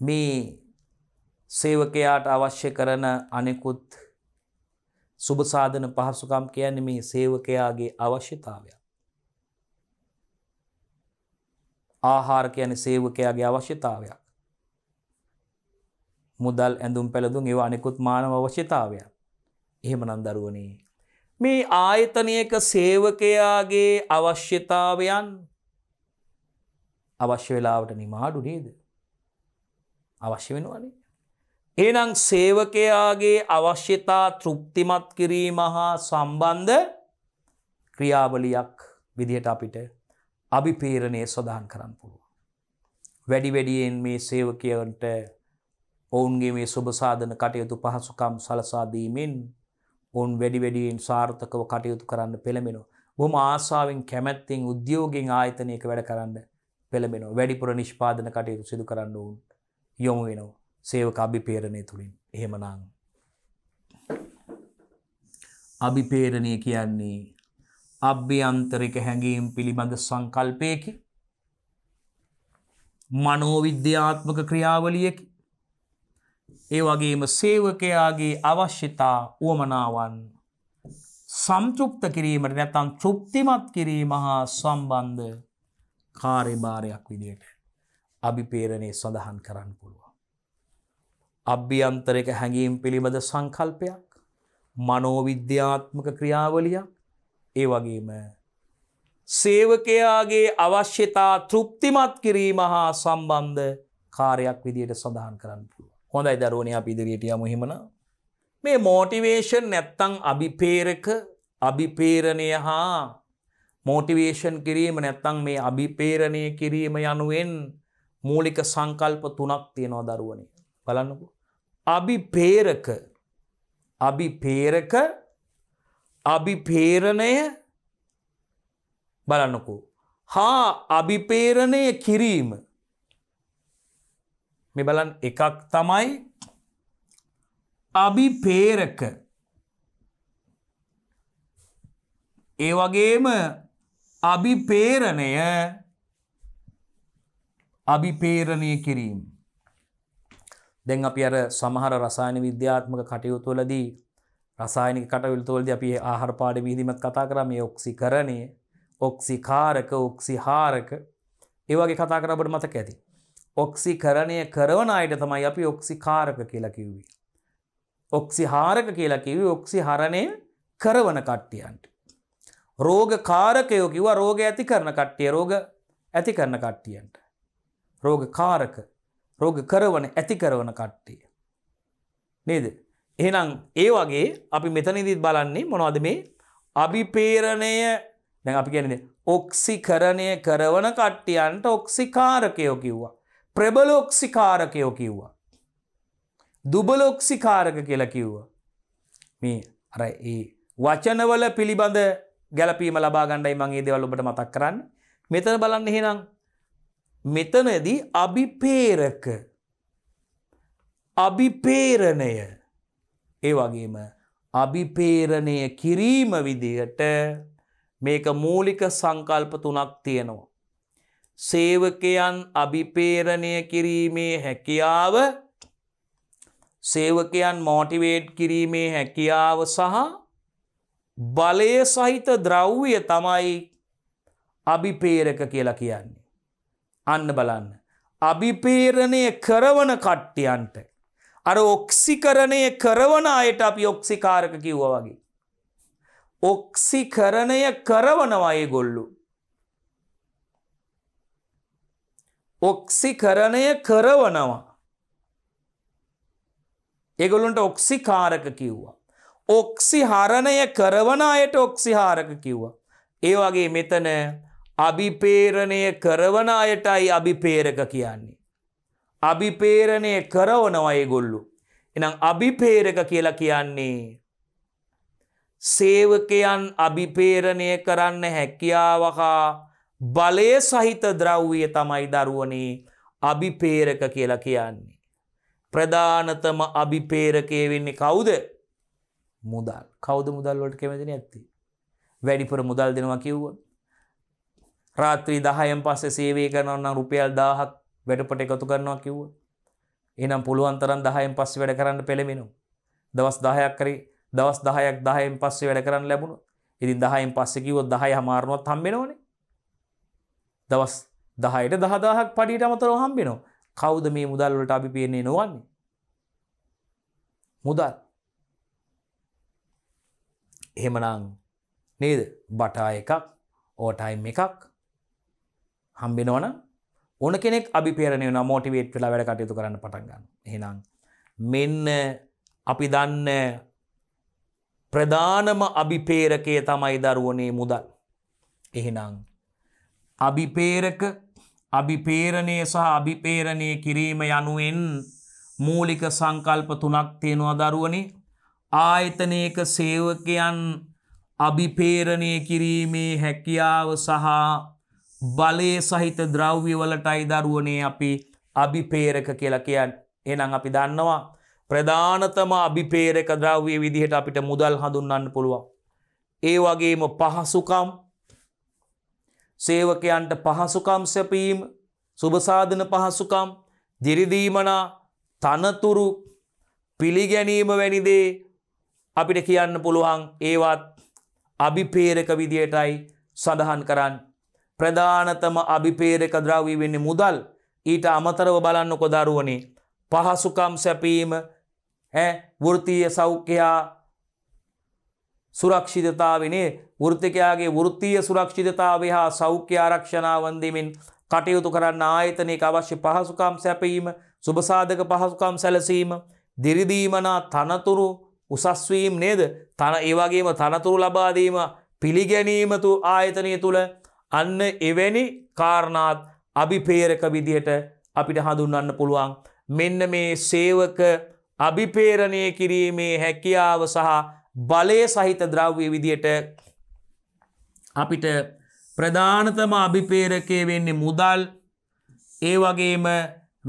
මේ සේවකයාට අවශ්‍ය කරන අනෙකුත් සුබසාධන පහසුකම් කියන්නේ මේ සේවකයාගේ අවශ්‍යතාවය. ආහාර කියන්නේ සේවකයාගේ අවශ්‍යතාවයක්. මුදල් ඇඳුම් පැළඳුම් ඒවා අනෙකුත් මානව අවශ්‍යතාවයන්. එහෙමනම් දරුවනේ මේ ආයතනයක සේවකයාගේ අවශ්‍යතාවයන් අවශ්‍ය වෙලාවට නිමාඩු නේද? අවශ්‍ය වෙනවනේ. එහෙනම් සේවකයාගේ අවශ්‍යතා තෘප්තිමත් කිරීම හා සම්බන්ධ ක්‍රියාවලියක් විදිහට අපිට අභිපේරණය සඳහන් කරන්න පුළුවන්. වැඩි වැඩියෙන් මේ සේවකයන්ට ඔවුන්ගේ මේ සුබසාධන කටයුතු පහසුකම් සලසාදීමෙන් ඔවුන් වැඩි වැඩියෙන් සාර්ථකව කටයුතු කරන්න පෙළඹෙනවා. බොහොම ආසාවෙන් කැමැත්තෙන් උද්‍යෝගෙන් ආයතනයක වැඩ කරන්න පෙළඹෙනවා. වැඩිපුර නිෂ්පාදන කටයුතු සිදු කරන්න ඔවුන් යොමු වෙනවා. සේවක අභිපේරණය තුළින් එහෙමනං. අභිපේරණය කියන්නේ අභ්‍යන්තරික හැඟීම් පිළිබඳ සංකල්පයකි මනෝවිද්‍යාත්මක ක්‍රියාවලියකි ඒ වගේම සේවකයාගේ අවශ්‍යතා වුවමනාවන් සම්චුප්ත කිරීමට නැතන් චුප්තිමත් කිරීම හා සම්බන්ධ කාර්යභාරයක් විදියට අභිපේරණය සඳහන් කරන්න පුළුව අභ්‍යන්තරක හැඟීම් පිළිබඳ සංකල්පයක් මනෝවිද්‍යාත්මක ක්‍රියාවලියක් ඒ වගේම සේවකයාගේ අවශ්‍යතා තෘප්තිමත් කිරීම හා සම්බන්ධ කාරයක් විදියට සඳහන් කරන්න පුළුව හොඳයි දරුවනය අප ඉදිරියටිය මුහිමන මේ මෝටිවේෂන් නැත්තං අභිපේරක අභිපේරණය හා මෝටිවේෂන් කිරීම නැත්තං මේ අභිපේරණය කිරීම යනුවෙන් මූලික සංකල්ප තුනක් තියෙනවා දරුවනේ බලන්නකු අභිපේරක අභිපේරක අභිපේරණය බලන්නකු. හා අභිපේරණය කිරීම මෙ බලන් එකක් තමයි අභිපේරක ඒ වගේම අභිපේරණය අභිපේරණය කිරීම දැන් අපි අර සමහර රසායන විද්‍යාත්මක කටයුතුවලදී රසායනික කටයුතුවලදී අපි ආහාර පාඩ විහිදීමත් කතා කරා මේ ඔක්සිකරණය ඔක්සිකාරක ඔක්සිහාරක ඒ වගේ කතා කරා අපිට මතක ඇති. ඔක්සිකරණය කරන අයට තමයි අපි ඔක්සිකාරක කියලා කිව්වේ. ඔක්සිහාරක කියලා කිව්වේ ඔක්සිහරණය කරවන කට්ටියන්ට. රෝගකාරකයෝ කිව්වා රෝග ඇති කරන කට්ටිය රෝග ඇති කරන කට්ටියන්ට. රෝගකාරක රෝග කරවන ඇති කරවන කට්ටිය. නේද. එහෙනම් ඒ වගේ අපි මෙතනදිත් බලන්නේ මොනවද මේ අභිපේරණය දැන් අපි කියන්නේ ඔක්සිකරණය කරවන කට්ටියන්ට ඔක්සිකාරකයෝ කිව්වා. ප්‍රබල ඔක්සිකාරකයෝ කිව්වා. දුබල ඔක්සිකාරක කියලා කිව්වා. මේ අර ඒ වචනවල පිළිබඳ ගැලපීම ලබා ගණ්ඩයි මගේ දේවල් ඔබට මතක් කරන්න මෙතන බලන්න එහෙනම් මෙතනදී අභිපේරක අභිපේරණය ඒ වගේම අභිපේරණය කිරීම විදිහට මේක මූලික සංකල්ප තුනක් තියෙනවා. සේවකයන් අභිපේරණය කිරීමේ හැකියාව සේවකයන් මෝටිවේට් කිරීමේ හැකියාව සහ බලය සහිත ද්‍රව්‍ය තමයි අභිපේරක කියලා කියන්නේ. අන්න බලන්න. අභිපේරණය කරවන කට්ටියන්ට. අර ඔක්සිකරණය කරවන අයට අපි ඔක්සිකාරක කිව්ව වගේ. ඔක්සිකරණය කරවනවය ගොල්ලු. ඔක්සිකරණය කරවනවා. එගොලුන්ට ඔක්සිකාරක කිව්වා. ඔක්සිහරණය කරවන අයට ඔක්සිහාරක කිව්වා. ඒ වගේ මෙතන අභිපේරණය කරවන අයටයි අභිපේරක කියන්නේ. අභිපේරණය කරවනවය ගොල්ලු. එනම් අභිපේරක කියලා කියන්නේ. සේවකයන් අභිපේරණය කරන්න හැකියාවකා බලය සහිත ද්‍රව්විය තමයි දරුවනේ අභිපේරක කියලා කියන්නේ. ප්‍රධානතම අභිපේරකය වෙන්නේ කවුද මුදල් කෞද මුදල්ලොට කෙමදින ඇත්ති. වැඩිපුර මුදල් දෙනවා කිව්වොත්. රාත්‍රී දහයම් පස්සේ සේවය කරනවන්න රුපියල් දාහක් වැඩපට එකතු කරනවා කිව්ව. එනම් පුළුවන් තරම් දහයම් පස්ස වැඩ කරන්න පෙළෙමෙනවා. දවස් දහයක් කරි දවස් දහයක් දහයම් පස්සේ වැඩ කරන්න ලැබුණු ඉතින් දහයම් පස්සකිවොත් දහය හමාරුණුවත් හම්බෙනවන දවස් දහයට දහදාහක් පඩිට අමතරව හම්බෙනවා කවුද මේ මුදල් වලට අපි පියන්නේ නොවන්නේ මුදල් එහෙමනම් නේද බටා එකක් ඕටයිම් එකක් හම්බෙනවන ඕන කෙනෙක් අභිපේරණය වන මෝටිවේට් වෙලා වැඩ කටයුතු කරන්න පටන්ගන්න හෙනම් මෙන්න අපි දන්න ප්‍රධානම අභිපේරකය තමයි දරුවනේ මුදල් එහෙනම් අභිපේරක අභිපේරණය සහ අභිපේරණය කිරීම යනුවෙන් මූලික සංකල්ප තුනක් තියෙනවා දරුවනේ ආයතනයක සේවකයන් අභිපේරණය කිරීමේ හැකියාව සහ බලය සහිත ද්‍රව්‍ය වලටයි දරුවනේ අපි අභිපේරක කියලා කියන්න. එහෙනම් අපි දන්නවා ප්‍රධානතම අභිපේරක ද්‍රව්‍ය විදිහට අපිට මුදල් හඳුන්වන්න පුළුවන්. ඒ වගේම පහසුකම් සේවකයන්ට පහසුකම් සැපීම සුබසාධන පහසුකම් දිරිදීමනා තනතුරු පිළිගැනීම වැනිදේ අපිට කියන්න පුළුවන් ඒවත් අභිපේරක විදියටයි සඳහන් කරන්න. ප්‍රධානතම අභිපේරක ද්‍රව්‍ය වෙන්නේ මුදල්. ඊට අමතරව බලන්නකො දරුවනේ පහසුකම් සැපීම ඈ වෘත්තීය සෞඛ්‍යයා සුරක්ෂිතතාවනේ වෘත්තිකයාගේ වෘත්තීය සුරක්ෂිතතාවය හා සෞඛ්‍ය ආරක්ෂණා වන්දීමෙන් කටයුතු කරන්න ආයතනයක අවශ්‍ය පහසුකම් සැපීම සුබසාධක පහසුකම් සැලසීම දිරිදීමනා තනතුරු උසස්වීම් නේද තන ඒවාගේම තනතුරු ලබාදීම පිළිගැනීමතු ආයතනය තුළ අන්න එවැනි කාරණාත් අභිපේරක විදිහට අපිට හඳුන්වන්න පුළුවන් මෙන්න මේ සේවක අභිපේරණය කිරීමේ හැකියාව සහ බලය සහිත ද්‍රව්‍ය විදියට අපිට ප්‍රධානතම අභිපේරකය වෙන්නේ මුදල් ඒ වගේම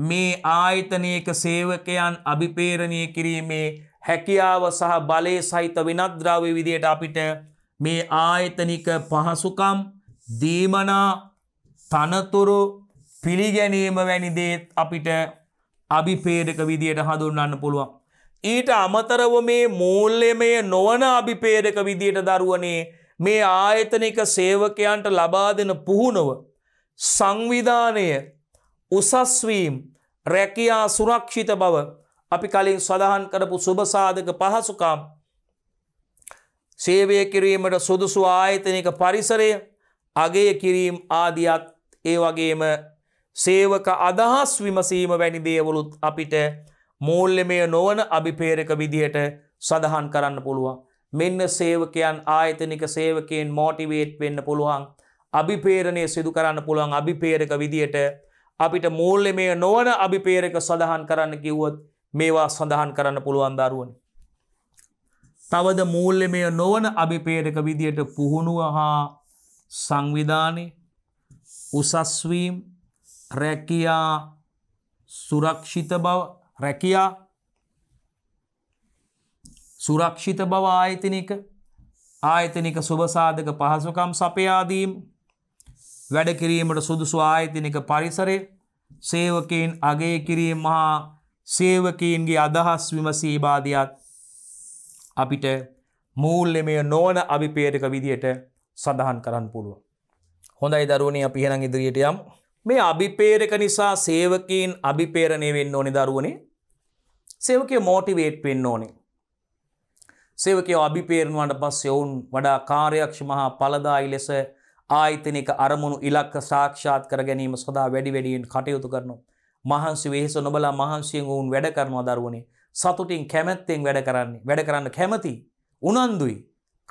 මේ ආයතනයක සේවකයන් අභිපේරණය කිරීමේ හැකියාව සහ බලය සහිත වෙනත් ද්‍රව්‍ය විදියට අපිට මේ ආයතනික පහසුකම් දීමනා තනතුරු පිළිගැනීම වැනිදේත් අපිට අභිපේරක විදියට හඳුන්වන්න පුළුවන්. ඊට අමතරව මේ මූල්‍යමය නොවන අභිපේරක විදියට දරුවනේ මේ ආයතනික සේවකයන්ට ලබා දෙන පුහුණුව සංවිධානය උසස්වීම් රැකියා සුරක්ෂිත බව අපි කලින් සඳහන් කරපු සුභසාධක පහසුකම් සේවය කිරීමට සුදුසු ආයතනික පරිසරය අගය කිරීම් ආදියත් ඒ වගේම සේවක අදහස් විමසීම වැනි දේවලුත් අපිට මූල්‍යමය නොවන අභිපේරක විදිහට සඳහන් කරන්න පුළුවන්. මෙන්න සේවකයන් ආයතනික සේවකයෙන් මෝටිවේට් වෙන්න පුළුවන් අභිපේරණය සිදු කරන්න පුළුවන් අභිපේරක විදියට අපිට මූල්‍යමය නොවන අභිපේරක සඳහන් කරන්න කිව්වොත් මේවා සඳහන් කරන්න පුළුවන් දරුවන්. තවද මූල්‍යමය නොවන අභිපේරක විදියට පුහුණුව හා සංවිධානය උසස්වීම් රැකියා සුරක්ෂිත බව රැකියා සුරක්ෂිත බව ආයතනික ආයතනික සුභසාධක පහසුකම් සපයාදීම් වැඩ කිරීමට සුදුසු ආයතනික පරිසරේ සේවකයන් අගේ කිරීම හා සේවකයන්ගේ අදහස් විමසීබාධයක් අපිට මූල්‍යමය නොවන අභිපේරක විදියට සඳහන් කරන්න පුළුව. හොඳයි දරුවනේ අපිහෙන ඉදිරියට යම් මේ අභිපේරක නිසා සේවකීන් අභිපේරණය වෙන්න ඕනි දරුවනේ සේවකය මෝටිවේට් වෙන්න ඕනේ. සේවකය අභිපේරණුවන්ට පස් යවුන් වඩා කාර්යක්ෂමහා පලදායි ලෙස ආයතනික අරමුණු ඉලක්ක සාක්ෂාත් කර ගැනීම සොදා වැඩි වැඩියෙන් කටයුතු කරනු. මහන්සි වෙහෙස නොබලා මහන්සියෙන් ඔවුන් වැඩ කරනවා දරුවනේ සතුටින් කැමැත්තෙන් වැඩ කරන්නේ වැඩ කරන්න කැමති උනන්දුයි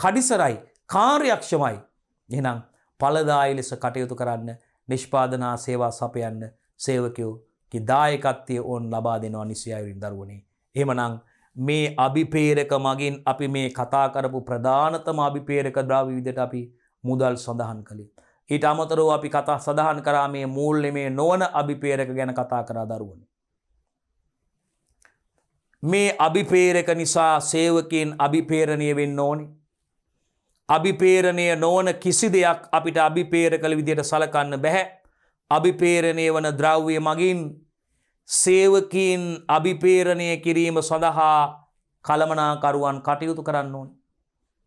කඩිසරයි කාර්යක්ෂමයි. එහෙනම් පළදායි ලෙස කටයුතු කරන්න නිෂ්පාදනා සේවා සපයන්න සේවකයෝකි දායකත්වය ඕන් ලබා දෙනවා නිසියයුරින් දරුවනේ. එහෙමනම් මේ අභිපේරක මගින් අපි මේ කතා කරපු ප්‍රධානතම අභිපේරක ද්‍රාව විදිට අපි මුදල් සඳහන් කළේ. ඊට අමතරෝ අපි කතා සඳහන් කරා මේ මූල්ලෙ මේ නොවන අභිපේරක ගැන කතා කරා දරුවනේ. මේ අභිපේරක නිසා සේවකෙන් අභිපේරණය වෙන්න ඕනේ අභිපේරණය නොවන කිසි දෙයක් අපිට අභිපේර කළ විදියට සලකන්න බැහැ. අභිපේරණය වන ද්‍රව්‍ය මගින් සේවකීන් අභිපේරණය කිරීම සඳහා කළමනාකරුවන් කටයුතු කරන්න ඕන්.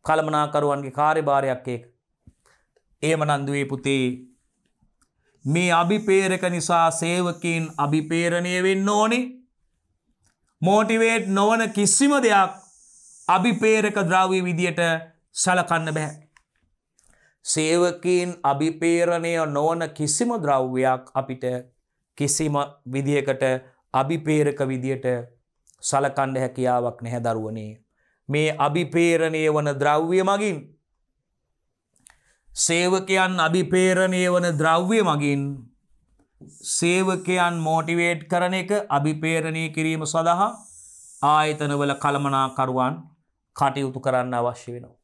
කළමනාකරුවන්ගේ කාර්යභාරයක් ඒක. ඒම නන්දුවේ පුතේ මේ අභිපේරක නිසා සේවකීන් අභිපේරණය වෙන්න ඕනි මෝටිවේට් නොවන කිසිම දෙයක් අභිපේරක ද්‍රවී විදියට සලකන්න බැහැ. සේවකීන් අභිපේරණය නොවන කිසිම ද්‍රව්‍යයක් අපිට කිසිම විදිහකට අභිපේරක විදියට සලකණ්ඩ හැකියාවක් නැහැ දරුවනේ. මේ අභිපේරණය වන ද්‍රව්‍ය මගින් සේවකයන් අභිපේරණය වන ද්‍රව්‍ය මගින් සේවකයන් මෝටිවේට් කරන එක අභිපේරණය කිරීම සඳහා ආයතනවල කළමනාකරුවන් කටයුතු කරන්න අවශ්‍ය වෙනවා.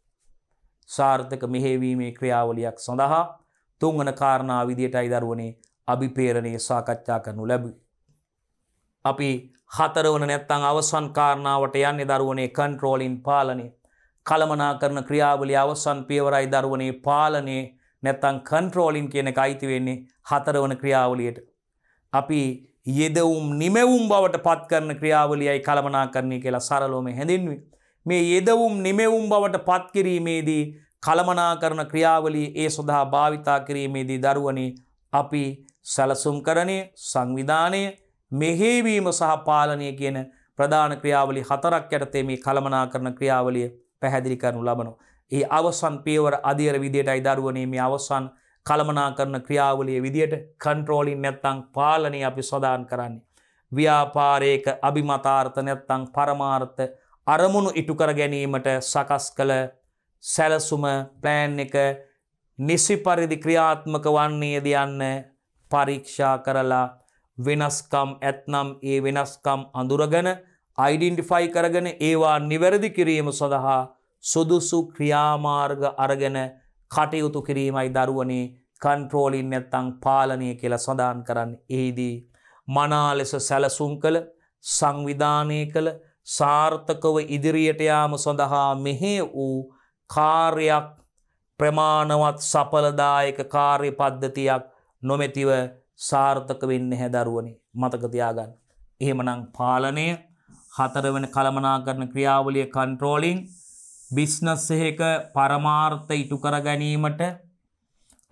සාර්ථක මෙහෙවීමේ ක්‍රියාවලියක් සඳහා තුංගන කාරණා විදියටයි දරුවනේ අභිපේරණයේ සාකච්ඡා කරනු ලැබි. අපි හතරවන නැත්තං අවසන් කාරණාවට යන්නේ දරුවනේ කන්ට්‍රෝලින් පාලනේ කළමනා කරන ක්‍රියාවලි අවසන් පියවරයි දරුවනේ පාලනේ නැත්තං කන්ට්‍රෝලින් කියන එක අයිති වෙන්නේ හතරවන ක්‍රියාවලියට. අපි යෙදවුම් නිමැවුම් බවට පත් කරන ක්‍රියාවලියයි කළමනා කරන්නේ කියලා සරලෝම හැඳින්වේ. මේ යෙදවුම් නිමෙවුම් බවට පත්කිරීමේදී කළමනා කරන ක්‍රියාවලී ඒ සොඳහා භාවිතා කිරීමේදී දරුවනි අපි සැලසුම් කරණය සංවිධානය මෙහේවීම සහ පාලනය කියන ප්‍රධාන ක්‍රියාවලි හතරක් යටතේ මේ කළමනා කරන ක්‍රියාවලිය පැහැදිලි කරනු ලබනු. ඒ අවසන් පියවර අධියර විදියටයි දරුවනේ මේ අවසන් කළමනා කරන ක්‍රියාවලිය විදියට කන්ට්‍රෝලින් නැත්තං පාලනය අපි සොදාන් කරන්නේ. ව්‍යාපාරයක අභිමතාර්ථ නැත්තං පරමාර්ථ අරමුණු ඉටුකර ගැනීමට සකස් කළ සැලසුම ප්ලෑන් එක නිසි පරිදි ක්‍රියාත්මක වන්නේද යන්න පරීක්ෂා කරලා වෙනස්කම් ඇත්නම් ඒ වෙනස්කම් අඳුරගෙන අයිඩෙන්ටිෆයි කරගෙන ඒවා නිවැරදි කිරීම සඳහා සුදුසු ක්‍රියාමාර්ග අරගෙන කටයුතු කිරීමයි දරුවනේ කන්ට්‍රෝලින් නැත්තං පාලනය කියලා සඳහන් කරන්න ඒදී මනාලෙස සැලසුම් කළ සංවිධානය කළ සාර්ථකව ඉදිරියට යාම සඳහා මෙහේ වූ කාර්යක් ප්‍රමාණවත් සඵලදායක කාර්ය පද්ධතියක් නොමැතිව සාර්ථක වෙන්න හැදරුවනි මතක තියාගන්න. එහෙමනම් පාලනය හතරවන කළමනාකරන ක්‍රියාවලිය කන්ට්‍රෝලින් බිස්නස් එහෙක පරමාර්ථ ඉටු කර ගැනීමට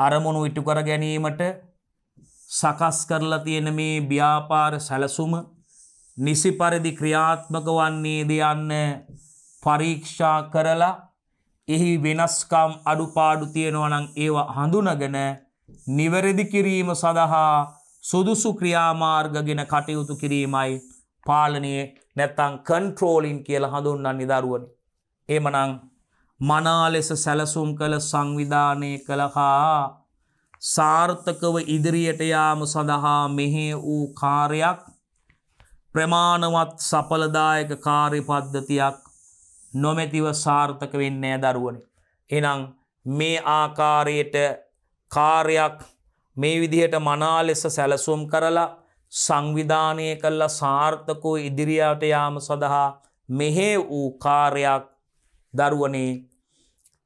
අරමුණු ඉටු කර ගැනීමට සකස් කරලා තියෙන මේ ව්‍යාපාර සැලසුම නිසි පරිදි ක්‍රියාත්මක වන්නේද යන්න පරීක්ෂා කරලා එහි වෙනස්කම් අඩුපාඩු තියෙනවනං ඒවා හඳුනගෙන නිවැරදි කිරීම සඳහා සුදුසු ක්‍රියාමාර්ගගෙන කටයුතු කිරීමයි පාලනය නැත්තං කන්ට්‍රෝලින් කියල හඳුන්නන් නිදරුවනි. එමනං මනාලෙස සැලසුම් කළ සංවිධානය කළහා සාර්ථකව ඉදිරියට යාම සඳහා මෙහේ වූ කාරයක් ප්‍රමාණවත් සඵලදායක කාර්ය පද්ධතියක් නොමැතිව සාර්ථක වෙන්නේ නැහැ දරුවනේ. එහෙනම් මේ ආකාරයට කාර්යයක් මේ විදිහට මනා ලෙස සැලසුම් කරලා සංවිධානය කළ සාර්ථකව ඉදිරියට යාම සඳහා මෙහෙ වූ කාර්යයක් දරුවනේ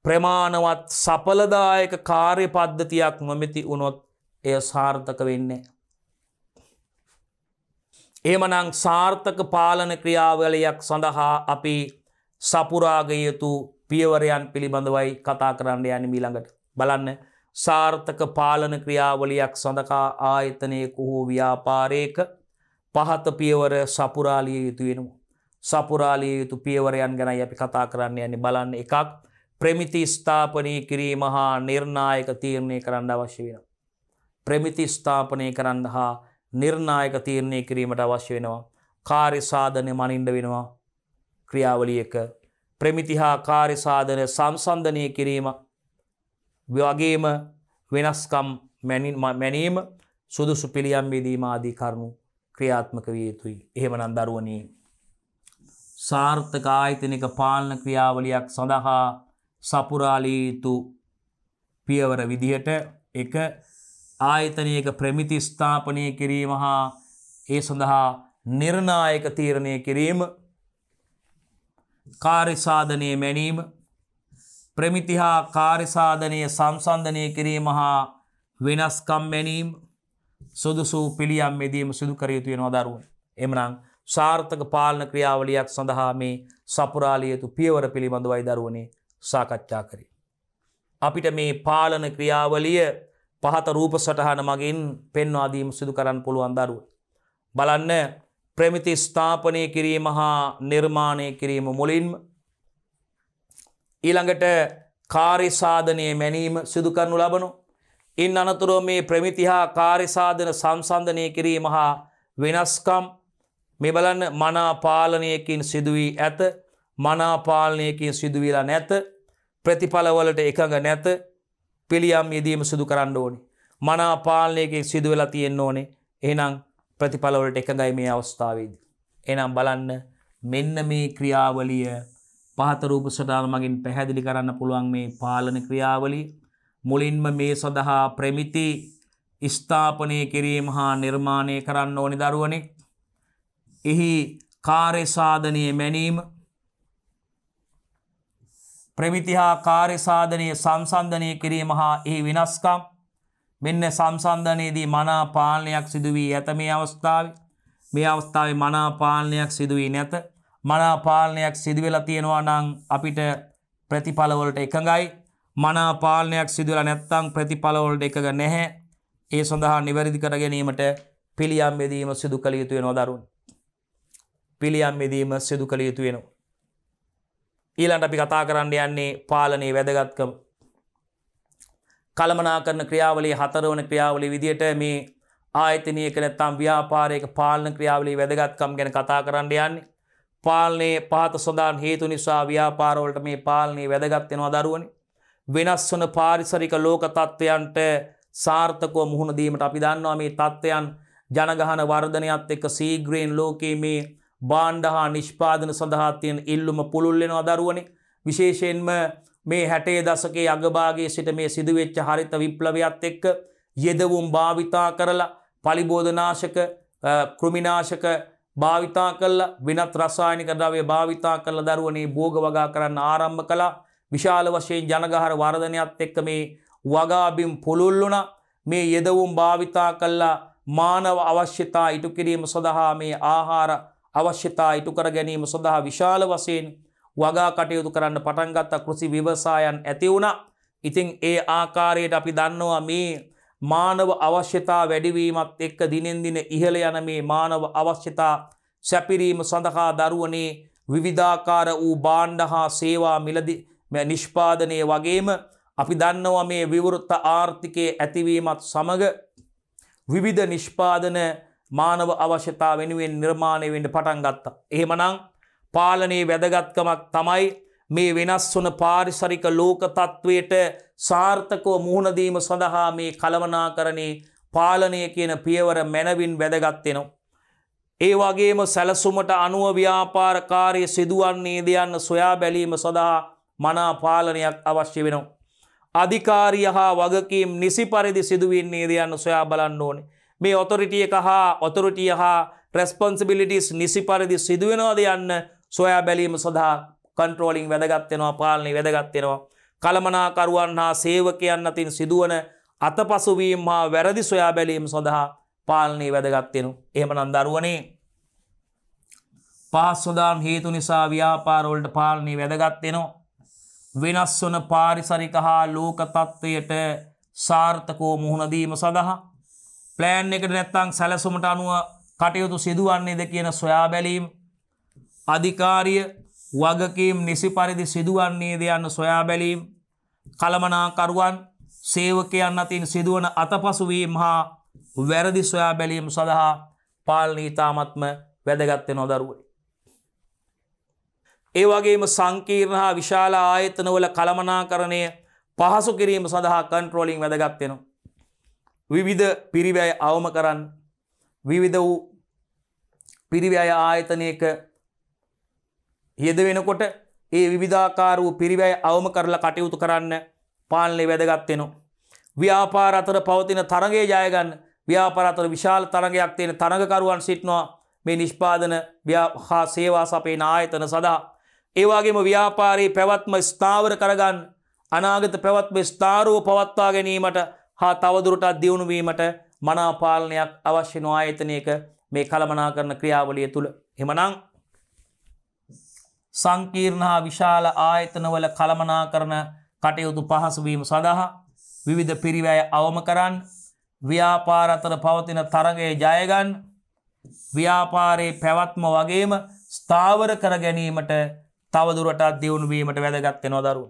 ප්‍රමාණවත් සඵලදායක කාර්ය පද්ධතියක් නොමැති වුණොත් එය සාර්ථක වෙන්නේ නැහැ. එහෙමනං සාර්ථක පාලන ක්‍රියාවලයක් සඳහා අපි සපුරාගයුතු පියවරයන් පිළිබඳවයි කතා කරන්න යන මීළඟට බලන්න සාර්ථක පාලන ක්‍රියාවලියක් සඳකා ආයතනයකු හෝ ව්‍යාපාරයක පහත පියවර සපුරාලිය යුතු වෙනවා. සපුරාලිය යුතු පියවරයන් ගැනයි අපි කතා කරන්න යන්නේ බලන්න එකක් ප්‍රමිති ස්ථාපනය කිරීම හා නිර්ණායක තීරණය කරන්න අවශ්‍ය වෙන. ප්‍රමිති ස්ථාපනය කරන්න හා නිර්ණායක තීරණය කිරීමට අවශ්‍ය වෙනවා. කාරිසාධනය මනින්ඩ වෙනවා ක්‍රියාවලියක ප්‍රමිතිහා කාරිසාධනය සම්සන්ධනය කිරීම වගේම වෙනස්කම් මැනීම සුදුසු පිළියම් බෙදීම ආදී කරුණු ක්‍රියාත්මක විය යුතුයි. එහෙමනම් දරුවනේ සාර්ථක ආයතනික පාලන ක්‍රියාවලියක් සඳහා සපුරාලිය යුතු පියවර විදිහට එක ආයතනයක ප්‍රමිති ස්ථාපනය කිරීම හා ඒ සඳහා නිර්ණායක තීරණය කිරීම කාරිසාධනය මැනීම ප්‍රමිති හා කාරිසාධනය සම්සන්ධනය කිරීම හා වෙනස්කම් මැනීම සුදුසු පිළියම් මෙදීම සිදුකර යුතු වෙනවා දරුවන්. එමනම් සාර්ථක පාලන ක්‍රියාවලියක් සඳහා මේ සපුරාලිය යුතු පියවර පිළිබඳවයි දරුවනේ සාකච්ඡා කරේ. අපිට මේ පාලන ක්‍රියාවලිය පහත රූප සටහන මගින් පෙන්වාදීම සිදු කරන්න පුළුවන් දරුව. බලන්න ප්‍රමිති ස්ථාපනය කිරීම හා නිර්මාණය කිරීම මුලින්ම. ඊළඟට කාරිසාධනය මැනීම සිදු කරනු ලබනු. ඉන් අනතුරුව මේ ප්‍රමිති හා කාරිසාධන සංසන්ධනය කිරීම හා වෙනස්කම් මේ බලන්න මනාපාලනයකින් සිදුවී ඇත මනාපාලනයකින් සිදුවීලා නැත ප්‍රතිඵලවලට එකඟ නැත පිළියම් යෙදීම සිදු කරන්න ඕනි. මනා පාලනයකෙක් සිදු වෙලා තියෙන්න ඕනේ. එහෙනම් ප්‍රතිඵලවලට එකඟයි මේ අවස්ථාවේදී. එහෙනම් බලන්න මෙන්න මේ ක්‍රියාවලිය පහත රූප සටහන මගින් පැහැදිලි කරන්න පුළුවන් මේ පාලන ක්‍රියාවලිය. මුලින්ම මේ සඳහා ප්‍රමිති ස්ථාපනය කිරීම හා නිර්මාණය කරන්න ඕනි දරුවනේ. එහි කාර්ය සාධනීය මැනීම ප්‍රමිති හා කාර්යසාධනය සංසන්ධනය කිරීම හා එහි වෙනස්කම් මෙන්න සම්සන්ධනයේදී මනාපාලනයක් සිදුවී ඇත මේ අවස්ථාව මේ අවස්ථාව මනාපාලනයක් සිදුවී නැත මනාපාලනයක් සිදුවෙලා තියෙනවා නං අපිට ප්‍රතිඵලවලට එකඟයි මනාපාලනයක් සිදුවලා නැත්තං ප්‍රතිඵලවලට එකඟ නැහැ ඒ සඳහා නිවැරදි කර ගැනීමට පිළියම් බෙදීම සිදු කළ යුතු වෙනවා දරුවන් පිළියම් බෙදීම සිදු කළ යුතු වෙනවා ඊළඟට අපි කතා කරන්න යන්නේ පාලනයේ වැදගත්කම. කළමනාකරන ක්‍රියාවලියේ හතරවන ක්‍රියාවලිය විදියට මේ ආයතනයක නැත්නම් ව්‍යාපාරයක පාලන ක්‍රියාවලියේ වැදගත්කම් ගැන කතා කරන්න යන්නේ. පාලනයේ පහත සඳහන් හේතු නිසා ව්‍යාපාරවලට මේ පාලනයේ වැදගත් වෙනවා දරුවනේ. වෙනස් වන පාරිසරික ලෝක තත්ත්වයන්ට සාර්ථකව මුහුණ දීමට අපි දන්නවා මේ තත්ත්වයන් ජනගහන වර්ධනයත් එක්ක සීග්‍රයෙන් ලෝකයේ මේ බාණ්ඩ හා නිෂ්පාදන සඳහා තියෙන ඉල්ලුම පුළුල් වෙනවා දරුවනේ. විශේෂයෙන්ම මේ 60 දශකයේ අගභාගයේ සිට මේ සිදුවෙච්ච හරිත විප්ලවයත් එක්ක යෙදවුම් භාවිතා කරලා පලිබෝධනාශක කෘමිනාශක භාවිතා කළා වෙනත් රසායනික ද්‍රව්‍ය භාවිතා කරලා දරුවනේ භෝග වගා කරන්න ආරම්භ කළා. විශාල වශයෙන් ජනගහර වර්ධනයත් එක්ක මේ වගාබිම් පුළුල් වුණා. මේ යෙදවුම් භාවිතා කළා මානව අවශ්‍යතා ඉටු කිරීම සඳහා මේ ආහාර අවශ්‍යතා ඉටුකර ගැනීම සඳහා විශාල වසයෙන් වගා කටයුතු කරන්න පටන්ගත්තා කෘසි විවසායන් ඇතිවුණ ඉතිං ඒ ආකාරයට අපි දන්නවා මේ මානව අවශ්‍යතා වැඩිවීමත් එක්ක දිනෙන්දින ඉහළ යන මේ මානව අවශ්‍යතා සැපිරීම සඳහා දරුවනේ විවිධාකාර වූ බාණ්ඩ හා සේවා මිලදි නිෂ්පාදනය වගේම අපි දන්නවා මේ විවෘත්ත ආර්ථිකයේ ඇතිවීමත් සමඟ විවිධ නිෂ්පාදන මානව අවශ්‍යතා වෙනුවෙන් නිර්මාණය වෙන්න පටන් ගත්තා. එහෙමනම් පාලනයේ වැදගත්කමක් තමයි මේ වෙනස් වන පාරිසරික ලෝක තත්ත්වයට සාර්ථකව මුහුණදීම සඳහා මේ කළමනාකරණේ පාලනය කියන පියවර මැනවින් වැදගත්වෙනවා. ඒ වගේම සැලසුමට අනුව ව්‍යාපාරකාරය සිදුවන්නේ දෙයන්න සොයා බැලීම සඳහා මනා පාලනයක් අවශ්‍ය වෙනවා. අධිකාරිය හා වගකීම් නිසි පරිදි සිදුවන්නේ දෙයන්න සොයා බලන්න ඕනේ. මේ ඔතොරිටිය එක හා ඔතොරටිය හා ප්‍රස්පොන්සිබිලිටිස් නිසි පරිදි සිදුවෙනවාද යන්න සොයා බැලීම සඳහා කන්ට්‍රෝලිින් වැදගත්වෙනවා පාලනය වැදගත්වෙනවා. කළමනාකරුවන් හා සේවකයන් අතින් සිදුවන අතපසුවීම් හා වැරදි සොයා බැලීම සඳහා පාලනී වැදගත්වෙනු. එහමනන් දරුවනේ. පාස්සුදාන් හේතු නිසා ව්‍යාපාරවලට පාලනී වැදගත්වෙනවා. වෙනස් වන පාරිසරික හා ලෝක තත්ත්වයට සාර්ථකෝ මුහුණදීම සඳහා ප්ලෑන් එකට නැත්තං සැලසුමට අනුව කටයුතු සිදුවන්නේද කියන සොයා බැලීම් අධිකාරිය වගකීම් නිසි පරිදි සිදුවන්නේ දෙයන්න සොයා බැලීම් කළමනාකරුවන් සේවකයන් අතින් සිදුවන අතපසුවීම් හා වැරදි සොයා බැලීම් සඳහා පාලනීතාමත්ම වැදගත්ත නොදරුවේ. ඒවගේම සංකීර්ණ හා විශාල ආයතනවල කළමනා කරණය පහසු කිරීම සඳහා කන්ට්‍රෝලිින් වැදගත්වෙනවා. විවිධ පිරිවැය අවම කරන්න විවිධ වූ පිරිවැය ආයතනයක යෙද වෙනකොට ඒ විවිධාකාර වූ පිරිවැය අවම කරලා කටයුතු කරන්න පාලනය වැදගත් වෙනවා. ව්‍යාපාර අතර පවතින තරඟය ජය ගන්න ව්‍යාපාර අතර විශාල තරඟයක් තියෙන තරඟකරුවන් සිටනවා මේ නිෂ්පාදන හා සේවා සපේන ආයතන සඳහා ඒ වගේම ව්‍යාපාරයේ පැවැත්ම ස්ථාවර කරගන්න අනාගත පැවැත්ම ස්ථාරව පවත්වා ගැනීමට හා තවදුරටත් දියුණුවීමට මනාපාලනයක් අවශ්‍ය නොආයතනයක මේ කළමනා කරන ක්‍රියාවලිය තුළ හෙමනං සංකීර්ණ හා විශාල ආයතනවල කළමනා කරන කටයුතු පහසුවීම සඳහා විවිධ පිරිවැය අවම කරන්න ව්‍යාපාරතර පවතින තරගයේ ජයගන් ව්‍යාපාරයේ පැවත්ම වගේම ස්ථාවර කර ගැනීමට තවදුරටත් දියුණුවීමට වැදගත්වෙන නොදරුව.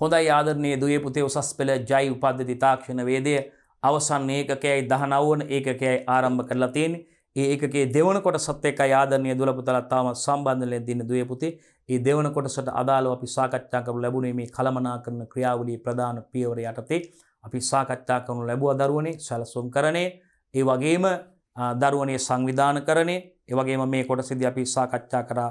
හොඳයි ආදරණයේ දුවේ පුතේ උසස් පෙළ ජයි උපද්ධති තාක්ෂණ වේදය අවසන් ඒකකයයි 19 වන ඒකකයයි ආරම්භ කරලා තියෙන්නේ. ඒ ඒකකයේ දෙවන කොටසත් එක්කයි ආදරණීය දුල පුතලා තාම සම්බන්ධලෙන් දින දුවේ පුතේ. ඒ දෙවන කොටසට අදාළව අපි සාකච්ඡා කරමු ලැබුණේ මේ කලමනාකරන ක්‍රියාවලියේ ප්‍රධාන පියවර යටතේ අපි සාකච්ඡා කරනු ලැබුවා දරුවනේ සැලසුම් කරන්නේ. ඒ වගේම දරුවනේ සංවිධාන කරන්නේ. ඒ වගේම මේ කොටසේදී අපි සාකච්ඡා කරා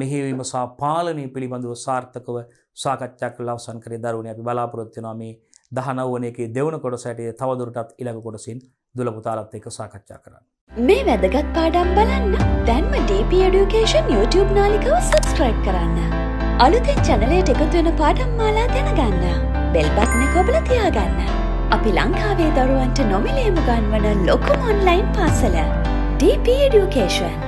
මෙහෙවීම සහ පාලනය පිළිබඳව සාර්ථකව සාකච්ඡා කළා අවසන් කරේ දරුවනේ අපි බලාපොරොත්තු වෙනවා මේ 19 වන එකේ දෙවන කොටසට තවදුරටත් ඊළඟ කොටසින් දුල පුතාලත් එක්ක සාකච්ඡා කරන්න. මේ වැදගත් පාඩම් බලන්න දැන්ම DP Education YouTube නාලිකාව subscribe කරන්න. අලුතෙන් channelයට එකතු වෙන පාඩම් මාලා දැනගන්න. bell button එක ඔබලා තියාගන්න. අපි ලංකාවේ දරුවන්ට නොමිලේම ගන්වන ලොකුම online පාසල DP Education